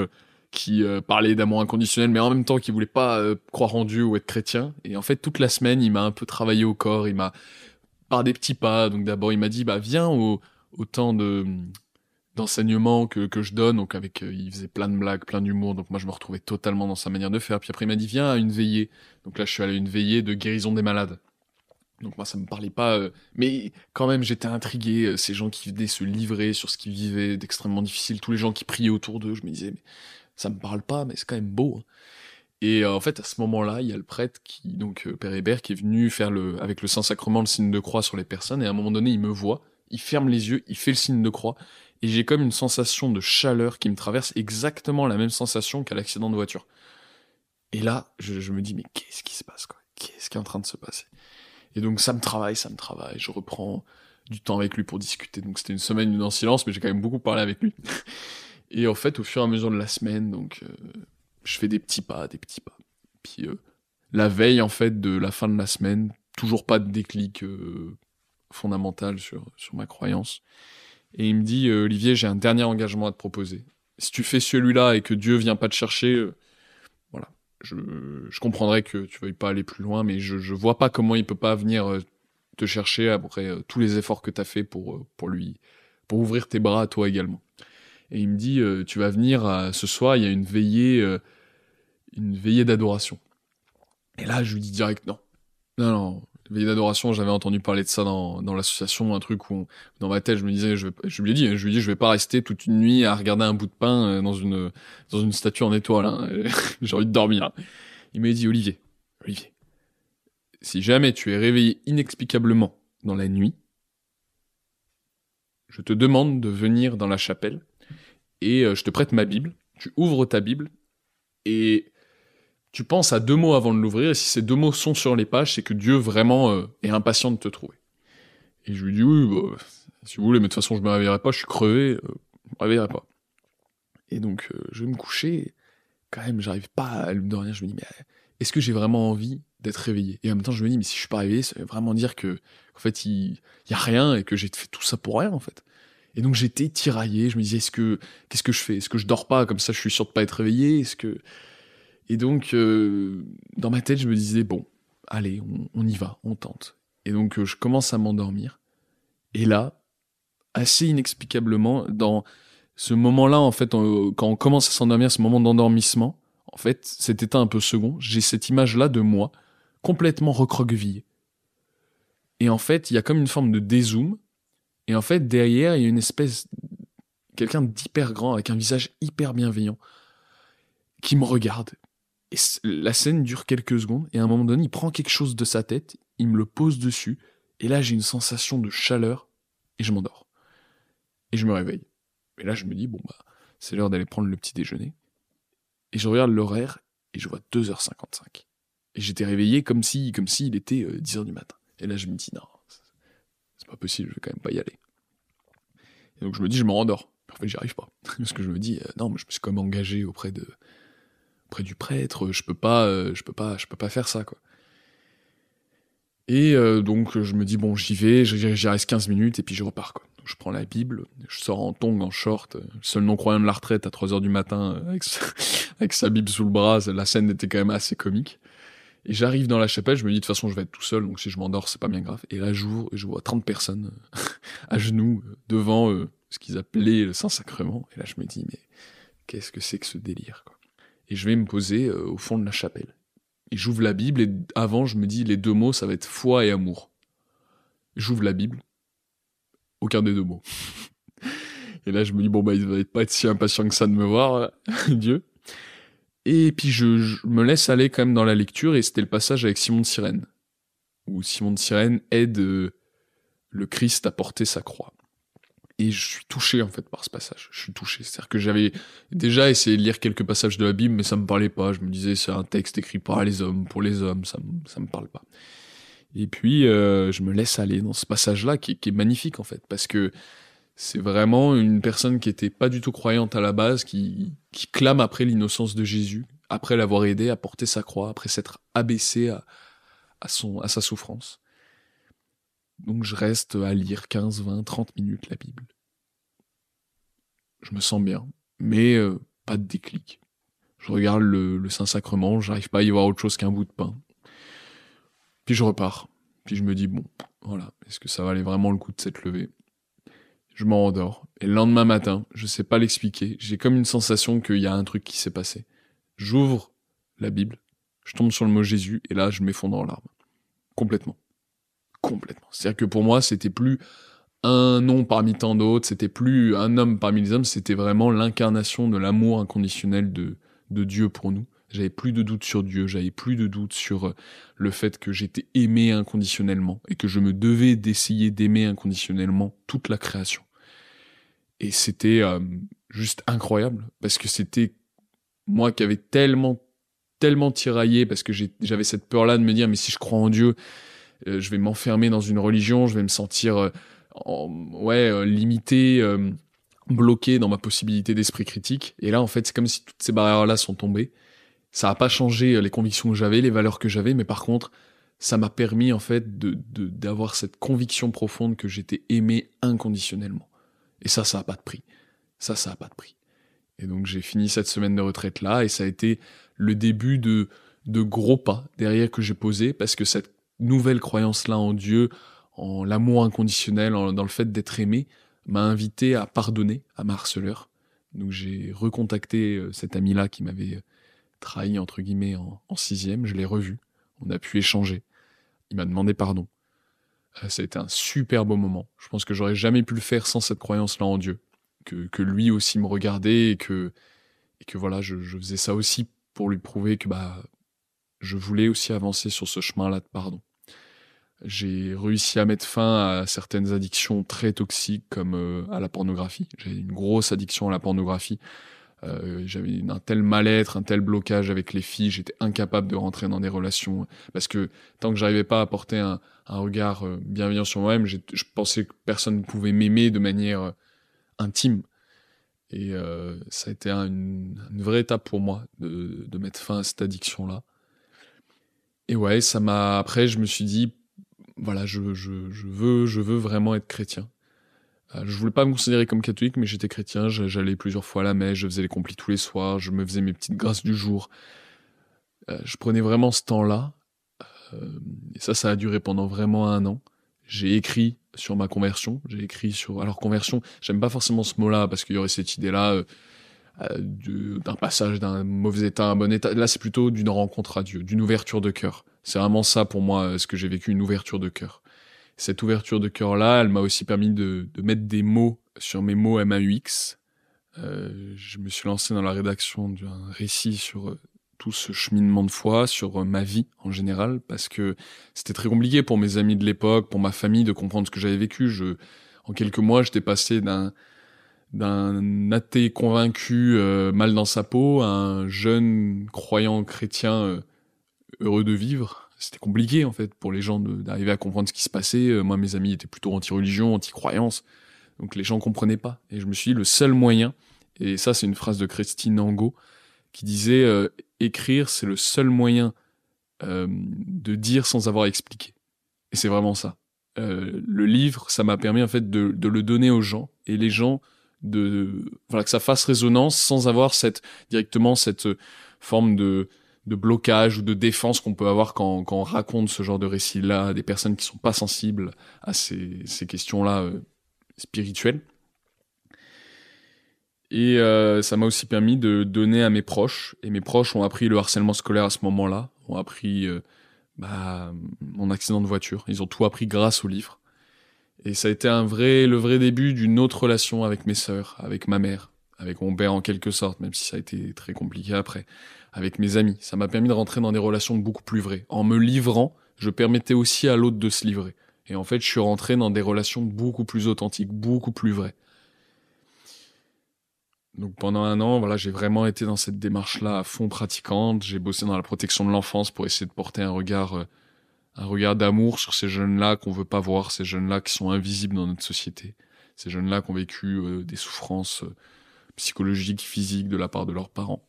qui euh, parlait d'amour inconditionnel, mais en même temps qui voulait pas euh, croire en Dieu ou être chrétien. Et en fait, toute la semaine, il m'a un peu travaillé au corps, il m'a par des petits pas. Donc d'abord, il m'a dit bah viens au, temps de d'enseignement que, que je donne. Donc avec, euh, il faisait plein de blagues, plein d'humour. Donc moi, je me retrouvais totalement dans sa manière de faire. Puis après, il m'a dit viens à une veillée. Donc là, je suis allé à une veillée de guérison des malades. Donc moi, ça me parlait pas, mais quand même, j'étais intrigué. ces gens qui venaient se livrer sur ce qu'ils vivaient d'extrêmement difficile, tous les gens qui priaient autour d'eux, je me disais, ça me parle pas, mais c'est quand même beau. Hein. Et euh, en fait, à ce moment-là, il y a le prêtre qui, donc euh, Père Hébert, qui est venu faire le, avec le Saint-Sacrement le signe de croix sur les personnes, et à un moment donné, il me voit, il ferme les yeux, il fait le signe de croix, et j'ai comme une sensation de chaleur qui me traverse, exactement la même sensation qu'à l'accident de voiture. Et là, je, me dis, mais qu'est-ce qui se passe, quoi Qu'est-ce qui est en train de se passer Et donc, ça me travaille, ça me travaille, je reprends du temps avec lui pour discuter, donc c'était une semaine en silence, mais j'ai quand même beaucoup parlé avec lui. Et en fait, au fur et à mesure de la semaine, donc, euh, je fais des petits pas, des petits pas. Puis la veille, en fait, de la fin de la semaine, toujours pas de déclic euh, fondamental sur, sur ma croyance. Et il me dit, euh, Olivier, j'ai un dernier engagement à te proposer. Si tu fais celui-là et que Dieu vient pas te chercher, voilà, je, comprendrais que tu veuilles pas aller plus loin, mais je, je vois pas comment il peut pas venir te chercher après tous les efforts que tu as fait pour, pour lui, pour ouvrir tes bras à toi également et il me dit euh, tu vas venir euh, ce soir, il y a une veillée euh, une veillée d'adoration. Et là, je lui dis direct non. Non non, veillée d'adoration, j'avais entendu parler de ça dans, dans l'association, un truc où dans ma tête, je me disais je, vais, je lui ai dit je lui ai je vais pas rester toute une nuit à regarder un bout de pain dans une dans une statue en étoile hein. J'ai envie de dormir. Il m'a dit Olivier, Olivier. Si jamais tu es réveillé inexplicablement dans la nuit, je te demande de venir dans la chapelle et euh, je te prête ma Bible, tu ouvres ta Bible, et tu penses à deux mots avant de l'ouvrir, et si ces deux mots sont sur les pages, c'est que Dieu vraiment euh, est impatient de te trouver. Et je lui dis, oui, bah, si vous voulez, mais de toute façon, je me réveillerai pas, je suis crevé, euh, je me réveillerai pas. Et donc, je vais me coucher, quand même, j'arrive pas à de dormir, je me dis, mais est-ce que j'ai vraiment envie d'être réveillé Et en même temps, je me dis, mais si je suis pas réveillé, ça veut vraiment dire que, en fait, il n'y a rien et que j'ai fait tout ça pour rien, en fait. Et donc j'étais tiraillé, je me disais, est-ce que, qu'est-ce que je fais Est-ce que je dors pas Comme ça, je suis sûr de pas être réveillé Est-ce que... Et donc, euh, dans ma tête, je me disais, bon, allez, on, y va, on tente. Et donc, euh, je commence à m'endormir. Et là, assez inexplicablement, dans ce moment-là, en fait, quand on commence à s'endormir, ce moment d'endormissement, en fait, cet état un peu second, j'ai cette image-là de moi, complètement recroquevillé. Et en fait, il y a comme une forme de dézoom et en fait, derrière, il y a une espèce, quelqu'un d'hyper grand, avec un visage hyper bienveillant, qui me regarde. Et la scène dure quelques secondes, et à un moment donné, il prend quelque chose de sa tête, il me le pose dessus, et là, j'ai une sensation de chaleur, et je m'endors. Et je me réveille. Et là, je me dis, bon, bah, c'est l'heure d'aller prendre le petit déjeuner. Et je regarde l'horaire, et je vois 2h55. Et j'étais réveillé comme si, comme s'il était 10h euh, du matin. Et là, je me dis, non, c'est pas possible, je vais quand même pas y aller donc je me dis, je me rendors. En fait, j'y arrive pas. Parce que je me dis, euh, non, mais je me suis quand même engagé auprès, de, auprès du prêtre, je peux pas, euh, je peux pas, je peux pas faire ça, quoi. Et euh, donc je me dis, bon, j'y vais, j'y reste 15 minutes et puis je repars, quoi. je prends la Bible, je sors en tongs, en short, seul non-croyant de la retraite à 3h du matin avec, avec sa Bible sous le bras, la scène était quand même assez comique. Et j'arrive dans la chapelle, je me dis de toute façon je vais être tout seul, donc si je m'endors c'est pas bien grave. Et là j'ouvre et je vois 30 personnes à genoux euh, devant euh, ce qu'ils appelaient le Saint-Sacrement. Et là je me dis mais qu'est-ce que c'est que ce délire quoi. Et je vais me poser euh, au fond de la chapelle. Et j'ouvre la Bible et avant je me dis les deux mots ça va être foi et amour. J'ouvre la Bible, aucun des deux mots. et là je me dis bon bah il va pas être si impatient que ça de me voir, Dieu. Et puis je, me laisse aller quand même dans la lecture et c'était le passage avec Simon de Sirène, où Simon de Sirène aide euh, le Christ à porter sa croix. Et je suis touché en fait par ce passage. Je suis touché. C'est-à-dire que j'avais déjà essayé de lire quelques passages de la Bible, mais ça me parlait pas. Je me disais c'est un texte écrit par les hommes, pour les hommes, ça, me, ça me parle pas. Et puis euh, je me laisse aller dans ce passage-là qui, qui, est magnifique en fait, parce que c'est vraiment une personne qui était pas du tout croyante à la base, qui, clame après l'innocence de Jésus, après l'avoir aidé à porter sa croix, après s'être abaissé à, son, à sa souffrance. Donc je reste à lire 15, 20, 30 minutes la Bible. Je me sens bien, mais euh, pas de déclic. Je regarde le, Saint-Sacrement, j'arrive pas à y voir autre chose qu'un bout de pain. Puis je repars. Puis je me dis, bon, voilà, est-ce que ça valait vraiment le coup de cette levée? je m'endors, Et le lendemain matin, je sais pas l'expliquer, j'ai comme une sensation qu'il y a un truc qui s'est passé. J'ouvre la Bible, je tombe sur le mot Jésus, et là, je m'effondre en larmes. Complètement. Complètement. C'est-à-dire que pour moi, c'était plus un nom parmi tant d'autres, c'était plus un homme parmi les hommes, c'était vraiment l'incarnation de l'amour inconditionnel de, de Dieu pour nous. J'avais plus de doute sur Dieu, j'avais plus de doute sur euh, le fait que j'étais aimé inconditionnellement et que je me devais d'essayer d'aimer inconditionnellement toute la création. Et c'était euh, juste incroyable parce que c'était moi qui avais tellement tellement tiraillé parce que j'avais cette peur là de me dire mais si je crois en Dieu, euh, je vais m'enfermer dans une religion, je vais me sentir ouais limité bloqué dans ma possibilité d'esprit critique. Et là, en fait, c'est comme si toutes ces barrières-là sont tombées. Ça n'a pas changé euh, les convictions que j'avais, les valeurs que j'avais, mais par contre, ça m'a permis en fait de, d'avoir cette conviction profonde que j'étais aimé inconditionnellement. Et ça, ça n'a pas de prix. Ça, ça n'a pas de prix. Et donc j'ai fini cette semaine de retraite là, et ça a été le début de, de gros pas derrière que j'ai posé, parce que cette nouvelle croyance-là en Dieu, en l'amour inconditionnel, dans le fait d'être aimé, m'a invité à pardonner à ma harceleur. Donc j'ai recontacté euh, cet ami-là qui m'avait euh, trahi entre guillemets en, sixième, je l'ai revu. On a pu échanger. Il m'a demandé pardon. Euh, ça a été un super beau moment. Je pense que j'aurais jamais pu le faire sans cette croyance-là en Dieu. Que, lui aussi me regardait et que, que voilà, je, faisais ça aussi pour lui prouver que bah, je voulais aussi avancer sur ce chemin-là de pardon. J'ai réussi à mettre fin à certaines addictions très toxiques comme euh, à la pornographie. J'ai une grosse addiction à la pornographie. Euh, j'avais un tel mal-être, un tel blocage avec les filles, j'étais incapable de rentrer dans des relations parce que tant que j'arrivais pas à porter un, regard euh, bienveillant sur moi-même, je pensais que personne ne pouvait m'aimer de manière euh, intime. Et ça a été une, vraie étape pour moi de, mettre fin à cette addiction-là. Et ouais, ça m'a. Après, je me suis dit, voilà, je, je, veux, je veux vraiment être chrétien. Euh, je voulais pas me considérer comme catholique, mais j'étais chrétien, j'allais plusieurs fois à la messe, je faisais les complis tous les soirs, je me faisais mes petites grâces du jour. Euh, je prenais vraiment ce temps-là, euh, et ça, ça a duré pendant vraiment un an. J'ai écrit sur ma conversion, j'ai écrit sur... Alors conversion, j'aime pas forcément ce mot-là, parce qu'il y aurait cette idée-là d'un passage d'un mauvais état à un bon état. Là, c'est plutôt d'une rencontre à Dieu, d'une ouverture de cœur. C'est vraiment ça pour moi, ce que j'ai vécu, une ouverture de cœur cette ouverture de cœur-là, elle m'a aussi permis de, mettre des mots sur mes mots MAUX. Euh, je me suis lancé dans la rédaction d'un récit sur euh, tout ce cheminement de foi, sur euh, ma vie en général, parce que c'était très compliqué pour mes amis de l'époque, pour ma famille, de comprendre ce que j'avais vécu. Je, en quelques mois, j'étais passé d'un athée convaincu mal dans sa peau à un jeune croyant chrétien heureux de vivre c'était compliqué en fait pour les gens d'arriver à comprendre ce qui se passait. Euh, moi, mes amis étaient plutôt anti-religion, anti-croyance, donc les gens comprenaient pas. Et je me suis dit le seul moyen, et ça c'est une phrase de Christine Angot qui disait euh, écrire c'est le seul moyen euh, de dire sans avoir expliqué. Et c'est vraiment ça. le livre, ça m'a permis en fait de, le donner aux gens et les gens de voilà que ça fasse résonance sans avoir cette directement cette forme de de blocage ou de défense qu'on peut avoir quand, on raconte ce genre de récit-là à des personnes qui sont pas sensibles à ces, ces questions-là euh, spirituelles. Et euh, ça m'a aussi permis de donner à mes proches. Et mes proches ont appris le harcèlement scolaire à ce moment-là, ont appris euh, bah, mon accident de voiture. Ils ont tout appris grâce au livre. Et ça a été un vrai, le vrai début d'une autre relation avec mes sœurs, avec ma mère, avec mon père en quelque sorte, même si ça a été très compliqué après avec mes amis. Ça m'a permis de rentrer dans des relations beaucoup plus vraies. En me livrant, je permettais aussi à l'autre de se livrer. Et en fait, je suis rentré dans des relations beaucoup plus authentiques, beaucoup plus vraies. Donc pendant un an, voilà, j'ai vraiment été dans cette démarche-là à fond pratiquante. J'ai bossé dans la protection de l'enfance pour essayer de porter un regard, euh, un regard d'amour sur ces jeunes-là qu'on veut pas voir, ces jeunes-là qui sont invisibles dans notre société, ces jeunes-là qui ont vécu euh, des souffrances euh, psychologiques, physiques de la part de leurs parents.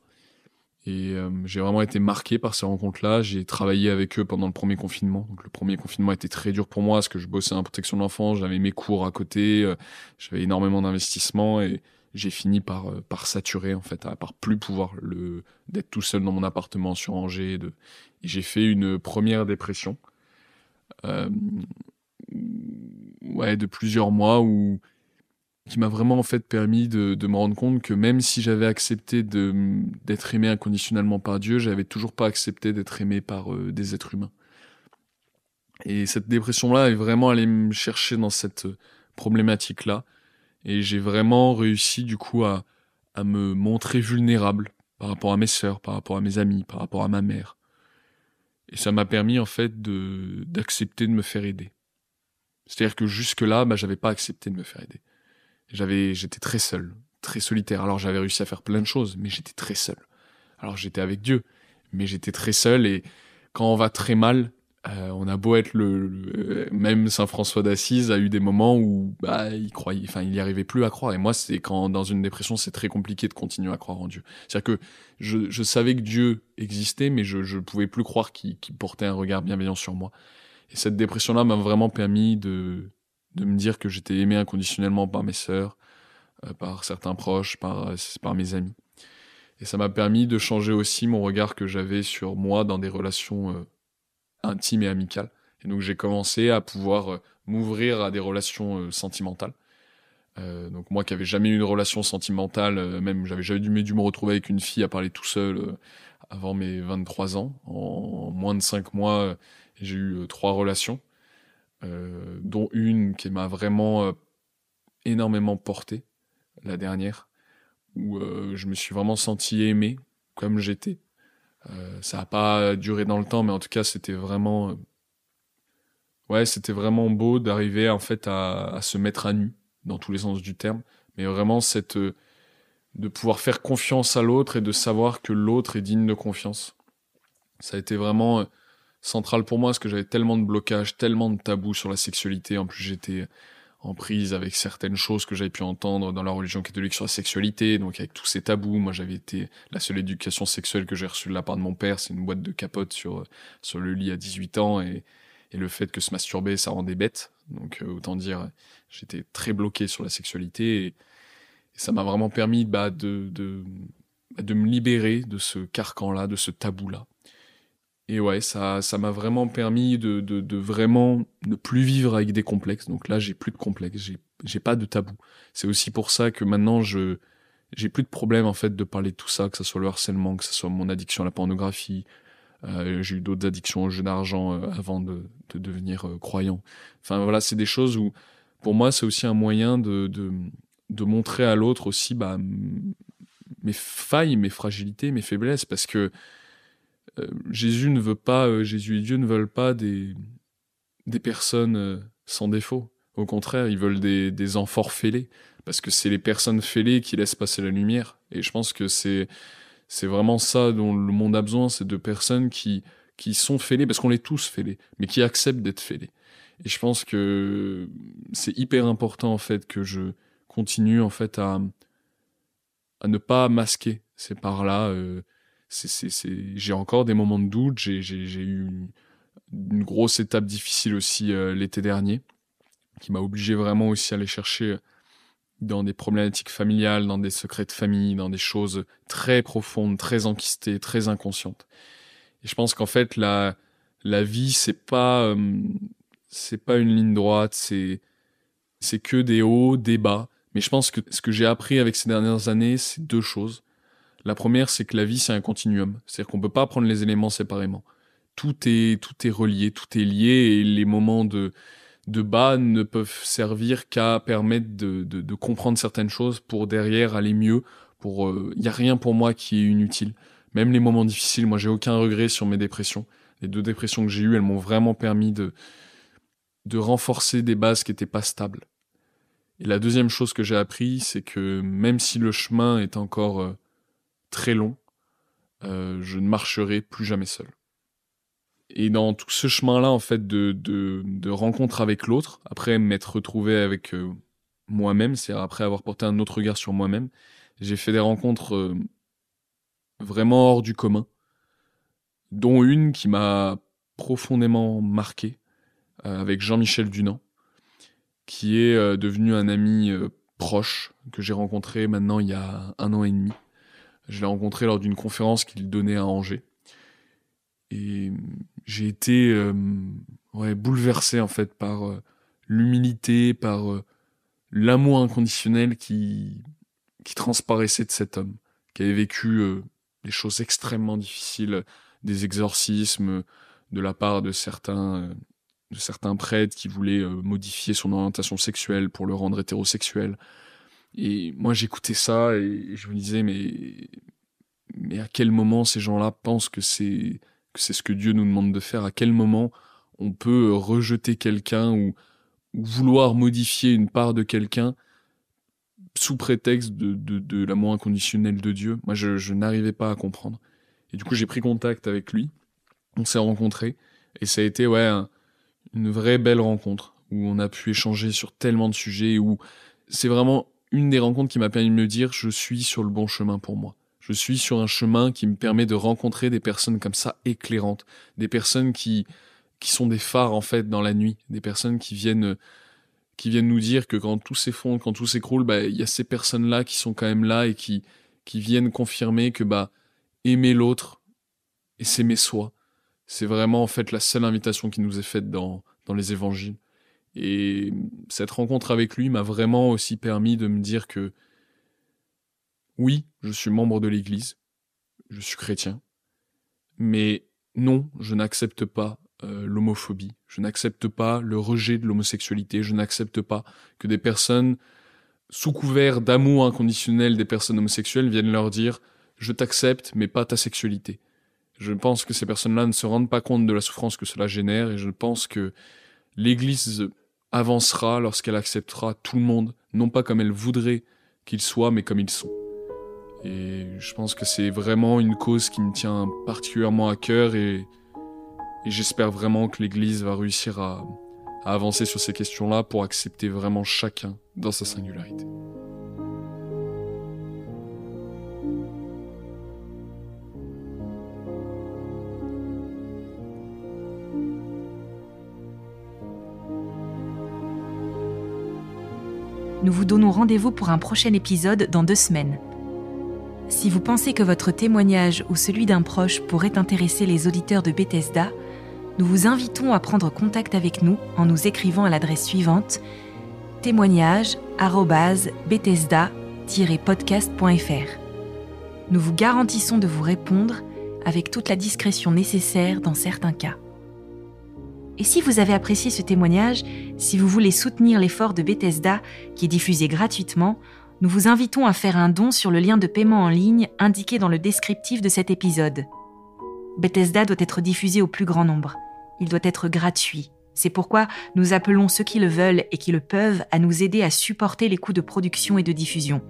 Et euh, j'ai vraiment été marqué par ces rencontres-là. J'ai travaillé avec eux pendant le premier confinement. Donc le premier confinement a été très dur pour moi parce que je bossais en protection de l'enfant, j'avais mes cours à côté, euh, j'avais énormément d'investissements et j'ai fini par euh, par saturer en fait, à, par plus pouvoir le d'être tout seul dans mon appartement sur Angers. De... j'ai fait une première dépression, ouais, de plusieurs mois où qui m'a vraiment en fait permis de, me rendre compte que même si j'avais accepté d'être aimé inconditionnellement par Dieu, j'avais toujours pas accepté d'être aimé par euh, des êtres humains. Et cette dépression-là est vraiment allée me chercher dans cette euh, problématique-là. Et j'ai vraiment réussi du coup à, me montrer vulnérable par rapport à mes sœurs, par rapport à mes amis, par rapport à ma mère. Et ça m'a permis en fait de d'accepter de me faire aider. C'est-à-dire que jusque-là, bah, j'avais pas accepté de me faire aider. J'avais, j'étais très seul, très solitaire. Alors j'avais réussi à faire plein de choses, mais j'étais très seul. Alors j'étais avec Dieu, mais j'étais très seul. Et quand on va très mal, euh, on a beau être le, euh, même Saint François d'Assise a eu des moments où bah, il croyait, enfin il n'y arrivait plus à croire. Et moi, c'est quand dans une dépression, c'est très compliqué de continuer à croire en Dieu. C'est-à-dire que je, savais que Dieu existait, mais je ne pouvais plus croire qu'il portait un regard bienveillant sur moi. Et cette dépression-là m'a vraiment permis de de me dire que j'étais aimé inconditionnellement par mes sœurs, euh, par certains proches, euh, par, mes amis. Et ça m'a permis de changer aussi mon regard que j'avais sur moi dans des relations euh, intimes et amicales. Et donc j'ai commencé à pouvoir m'ouvrir à des relations sentimentales. donc moi qui n'avais jamais eu une relation sentimentale, même j'avais jamais dû, me retrouver avec une fille à parler tout seul avant mes 23 ans. En, moins de 5 mois, j'ai eu trois relations. Euh, dont une qui m'a vraiment euh, énormément porté, la dernière, où euh, je me suis vraiment senti aimé comme j'étais. ça n'a pas duré dans le temps, mais en tout cas, c'était vraiment, ouais, c'était vraiment beau d'arriver en fait à, à, se mettre à nu dans tous les sens du terme, mais vraiment cette de pouvoir faire confiance à l'autre et de savoir que l'autre est digne de confiance. Ça a été vraiment central pour moi parce que j'avais tellement de blocages, tellement de tabous sur la sexualité. En plus, j'étais en prise avec certaines choses que j'avais pu entendre dans la religion catholique sur la sexualité, donc avec tous ces tabous. Moi, j'avais été la seule éducation sexuelle que j'ai reçue de la part de mon père, c'est une boîte de capote sur sur le lit à 18 ans et, et le fait que se masturber, ça rendait bête. Donc euh, autant dire, j'étais très bloqué sur la sexualité et, ça m'a vraiment permis bah, de, de de me libérer de ce carcan-là, de ce tabou-là et ouais, ça, ça m'a vraiment permis de, de, vraiment ne plus vivre avec des complexes. Donc là, j'ai plus de complexes, j'ai pas de tabou. C'est aussi pour ça que maintenant, je j'ai plus de problème en fait de parler de tout ça, que ce soit le harcèlement, que ce soit mon addiction à la pornographie. Euh, j'ai eu d'autres addictions au jeu d'argent euh, avant de, de devenir euh, croyant. Enfin voilà, c'est des choses où, pour moi, c'est aussi un moyen de, de, de montrer à l'autre aussi bah, mes failles, mes fragilités, mes faiblesses, parce que euh, Jésus ne veut pas, euh, Jésus et Dieu ne veulent pas des, des personnes euh, sans défaut. Au contraire, ils veulent des, des enfants fêlés, parce que c'est les personnes fêlées qui laissent passer la lumière. Et je pense que c'est c'est vraiment ça dont le monde a besoin, c'est de personnes qui qui sont fêlées, parce qu'on les tous fêlés, mais qui acceptent d'être fêlés. Et je pense que c'est hyper important en fait que je continue en fait à à ne pas masquer. ces par là j'ai encore des moments de doute. J'ai eu une, grosse étape difficile aussi euh, l'été dernier, qui m'a obligé vraiment aussi à aller chercher euh, dans des problématiques familiales, dans des secrets de famille, dans des choses très profondes, très enquistées, très inconscientes. Et je pense qu'en fait, la, vie, c'est pas, euh, pas une ligne droite, c'est que des hauts, des bas. Mais je pense que ce que j'ai appris avec ces dernières années, c'est deux choses. La première, c'est que la vie, c'est un continuum. C'est-à-dire qu'on ne peut pas prendre les éléments séparément. Tout est, tout est relié, tout est lié, et les moments de, de bas ne peuvent servir qu'à permettre de, comprendre certaines choses pour derrière aller mieux. Pour il euh, y a rien pour moi qui est inutile. Même les moments difficiles, moi j'ai aucun regret sur mes dépressions. Les deux dépressions que j'ai eues, elles m'ont vraiment permis de, de renforcer des bases qui n'étaient pas stables. Et la deuxième chose que j'ai appris, c'est que même si le chemin est encore euh, très long, euh, je ne marcherai plus jamais seul. Et dans tout ce chemin-là, en fait, de, de, rencontre avec l'autre, après m'être retrouvé avec euh, moi-même, c'est après avoir porté un autre regard sur moi-même, j'ai fait des rencontres euh, vraiment hors du commun, dont une qui m'a profondément marqué avec Jean-Michel Dunant, qui est devenu un ami proche que j'ai rencontré maintenant il y a un an et demi je l'ai rencontré lors d'une conférence qu'il donnait à Angers. Et j'ai été euh, bouleversé en fait par euh, l'humilité, par euh, l'amour inconditionnel qui, transparaissait de cet homme, qui avait vécu des choses extrêmement difficiles, des exorcismes de la part de certains, de certains prêtres qui voulaient modifier son orientation sexuelle pour le rendre hétérosexuel. Et moi, j'écoutais ça et je me disais, mais, mais à quel moment ces gens-là pensent que c'est, que c'est ce que Dieu nous demande de faire? À quel moment on peut rejeter quelqu'un ou, vouloir modifier une part de quelqu'un sous prétexte de, de, de l'amour inconditionnel de Dieu? Moi, je, n'arrivais pas à comprendre. Et du coup, j'ai pris contact avec lui. On s'est rencontrés. Et ça a été, ouais, une vraie belle rencontre où on a pu échanger sur tellement de sujets où c'est vraiment une des rencontres qui m'a permis de me dire je suis sur le bon chemin pour moi. Je suis sur un chemin qui me permet de rencontrer des personnes comme ça éclairantes, des personnes qui qui sont des phares en fait dans la nuit, des personnes qui viennent qui viennent nous dire que quand tout s'effondre, quand tout s'écroule, bah, il y a ces personnes là qui sont quand même là et qui qui viennent confirmer que bah aimer l'autre et s'aimer soi, c'est vraiment en fait la seule invitation qui nous est faite dans dans les évangiles. Et cette rencontre avec lui m'a vraiment aussi permis de me dire que oui, je suis membre de l'Église, je suis chrétien, mais non, je n'accepte pas euh, l'homophobie, je n'accepte pas le rejet de l'homosexualité, je n'accepte pas que des personnes, sous couvert d'amour inconditionnel des personnes homosexuelles, viennent leur dire je t'accepte mais pas ta sexualité. Je pense que ces personnes-là ne se rendent pas compte de la souffrance que cela génère et je pense que l'Église avancera lorsqu'elle acceptera tout le monde, non pas comme elle voudrait qu'ils soient, mais comme ils sont. Et je pense que c'est vraiment une cause qui me tient particulièrement à cœur et, j'espère vraiment que l'Église va réussir à avancer sur ces questions-là pour accepter vraiment chacun dans sa singularité. Nous vous donnons rendez-vous pour un prochain épisode dans deux semaines. Si vous pensez que votre témoignage ou celui d'un proche pourrait intéresser les auditeurs de Bethesda, nous vous invitons à prendre contact avec nous en nous écrivant à l'adresse suivante témoignage podcastfr Nous vous garantissons de vous répondre avec toute la discrétion nécessaire dans certains cas. Et si vous avez apprécié ce témoignage, si vous voulez soutenir l'effort de Bethesda, qui est diffusé gratuitement, nous vous invitons à faire un don sur le lien de paiement en ligne indiqué dans le descriptif de cet épisode. Bethesda doit être diffusé au plus grand nombre. Il doit être gratuit. C'est pourquoi nous appelons ceux qui le veulent et qui le peuvent à nous aider à supporter les coûts de production et de diffusion.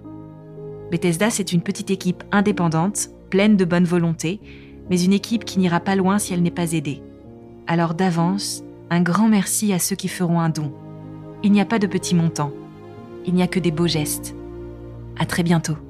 Bethesda, c'est une petite équipe indépendante, pleine de bonne volonté, mais une équipe qui n'ira pas loin si elle n'est pas aidée. Alors d'avance, un grand merci à ceux qui feront un don. Il n'y a pas de petits montants. Il n'y a que des beaux gestes. À très bientôt.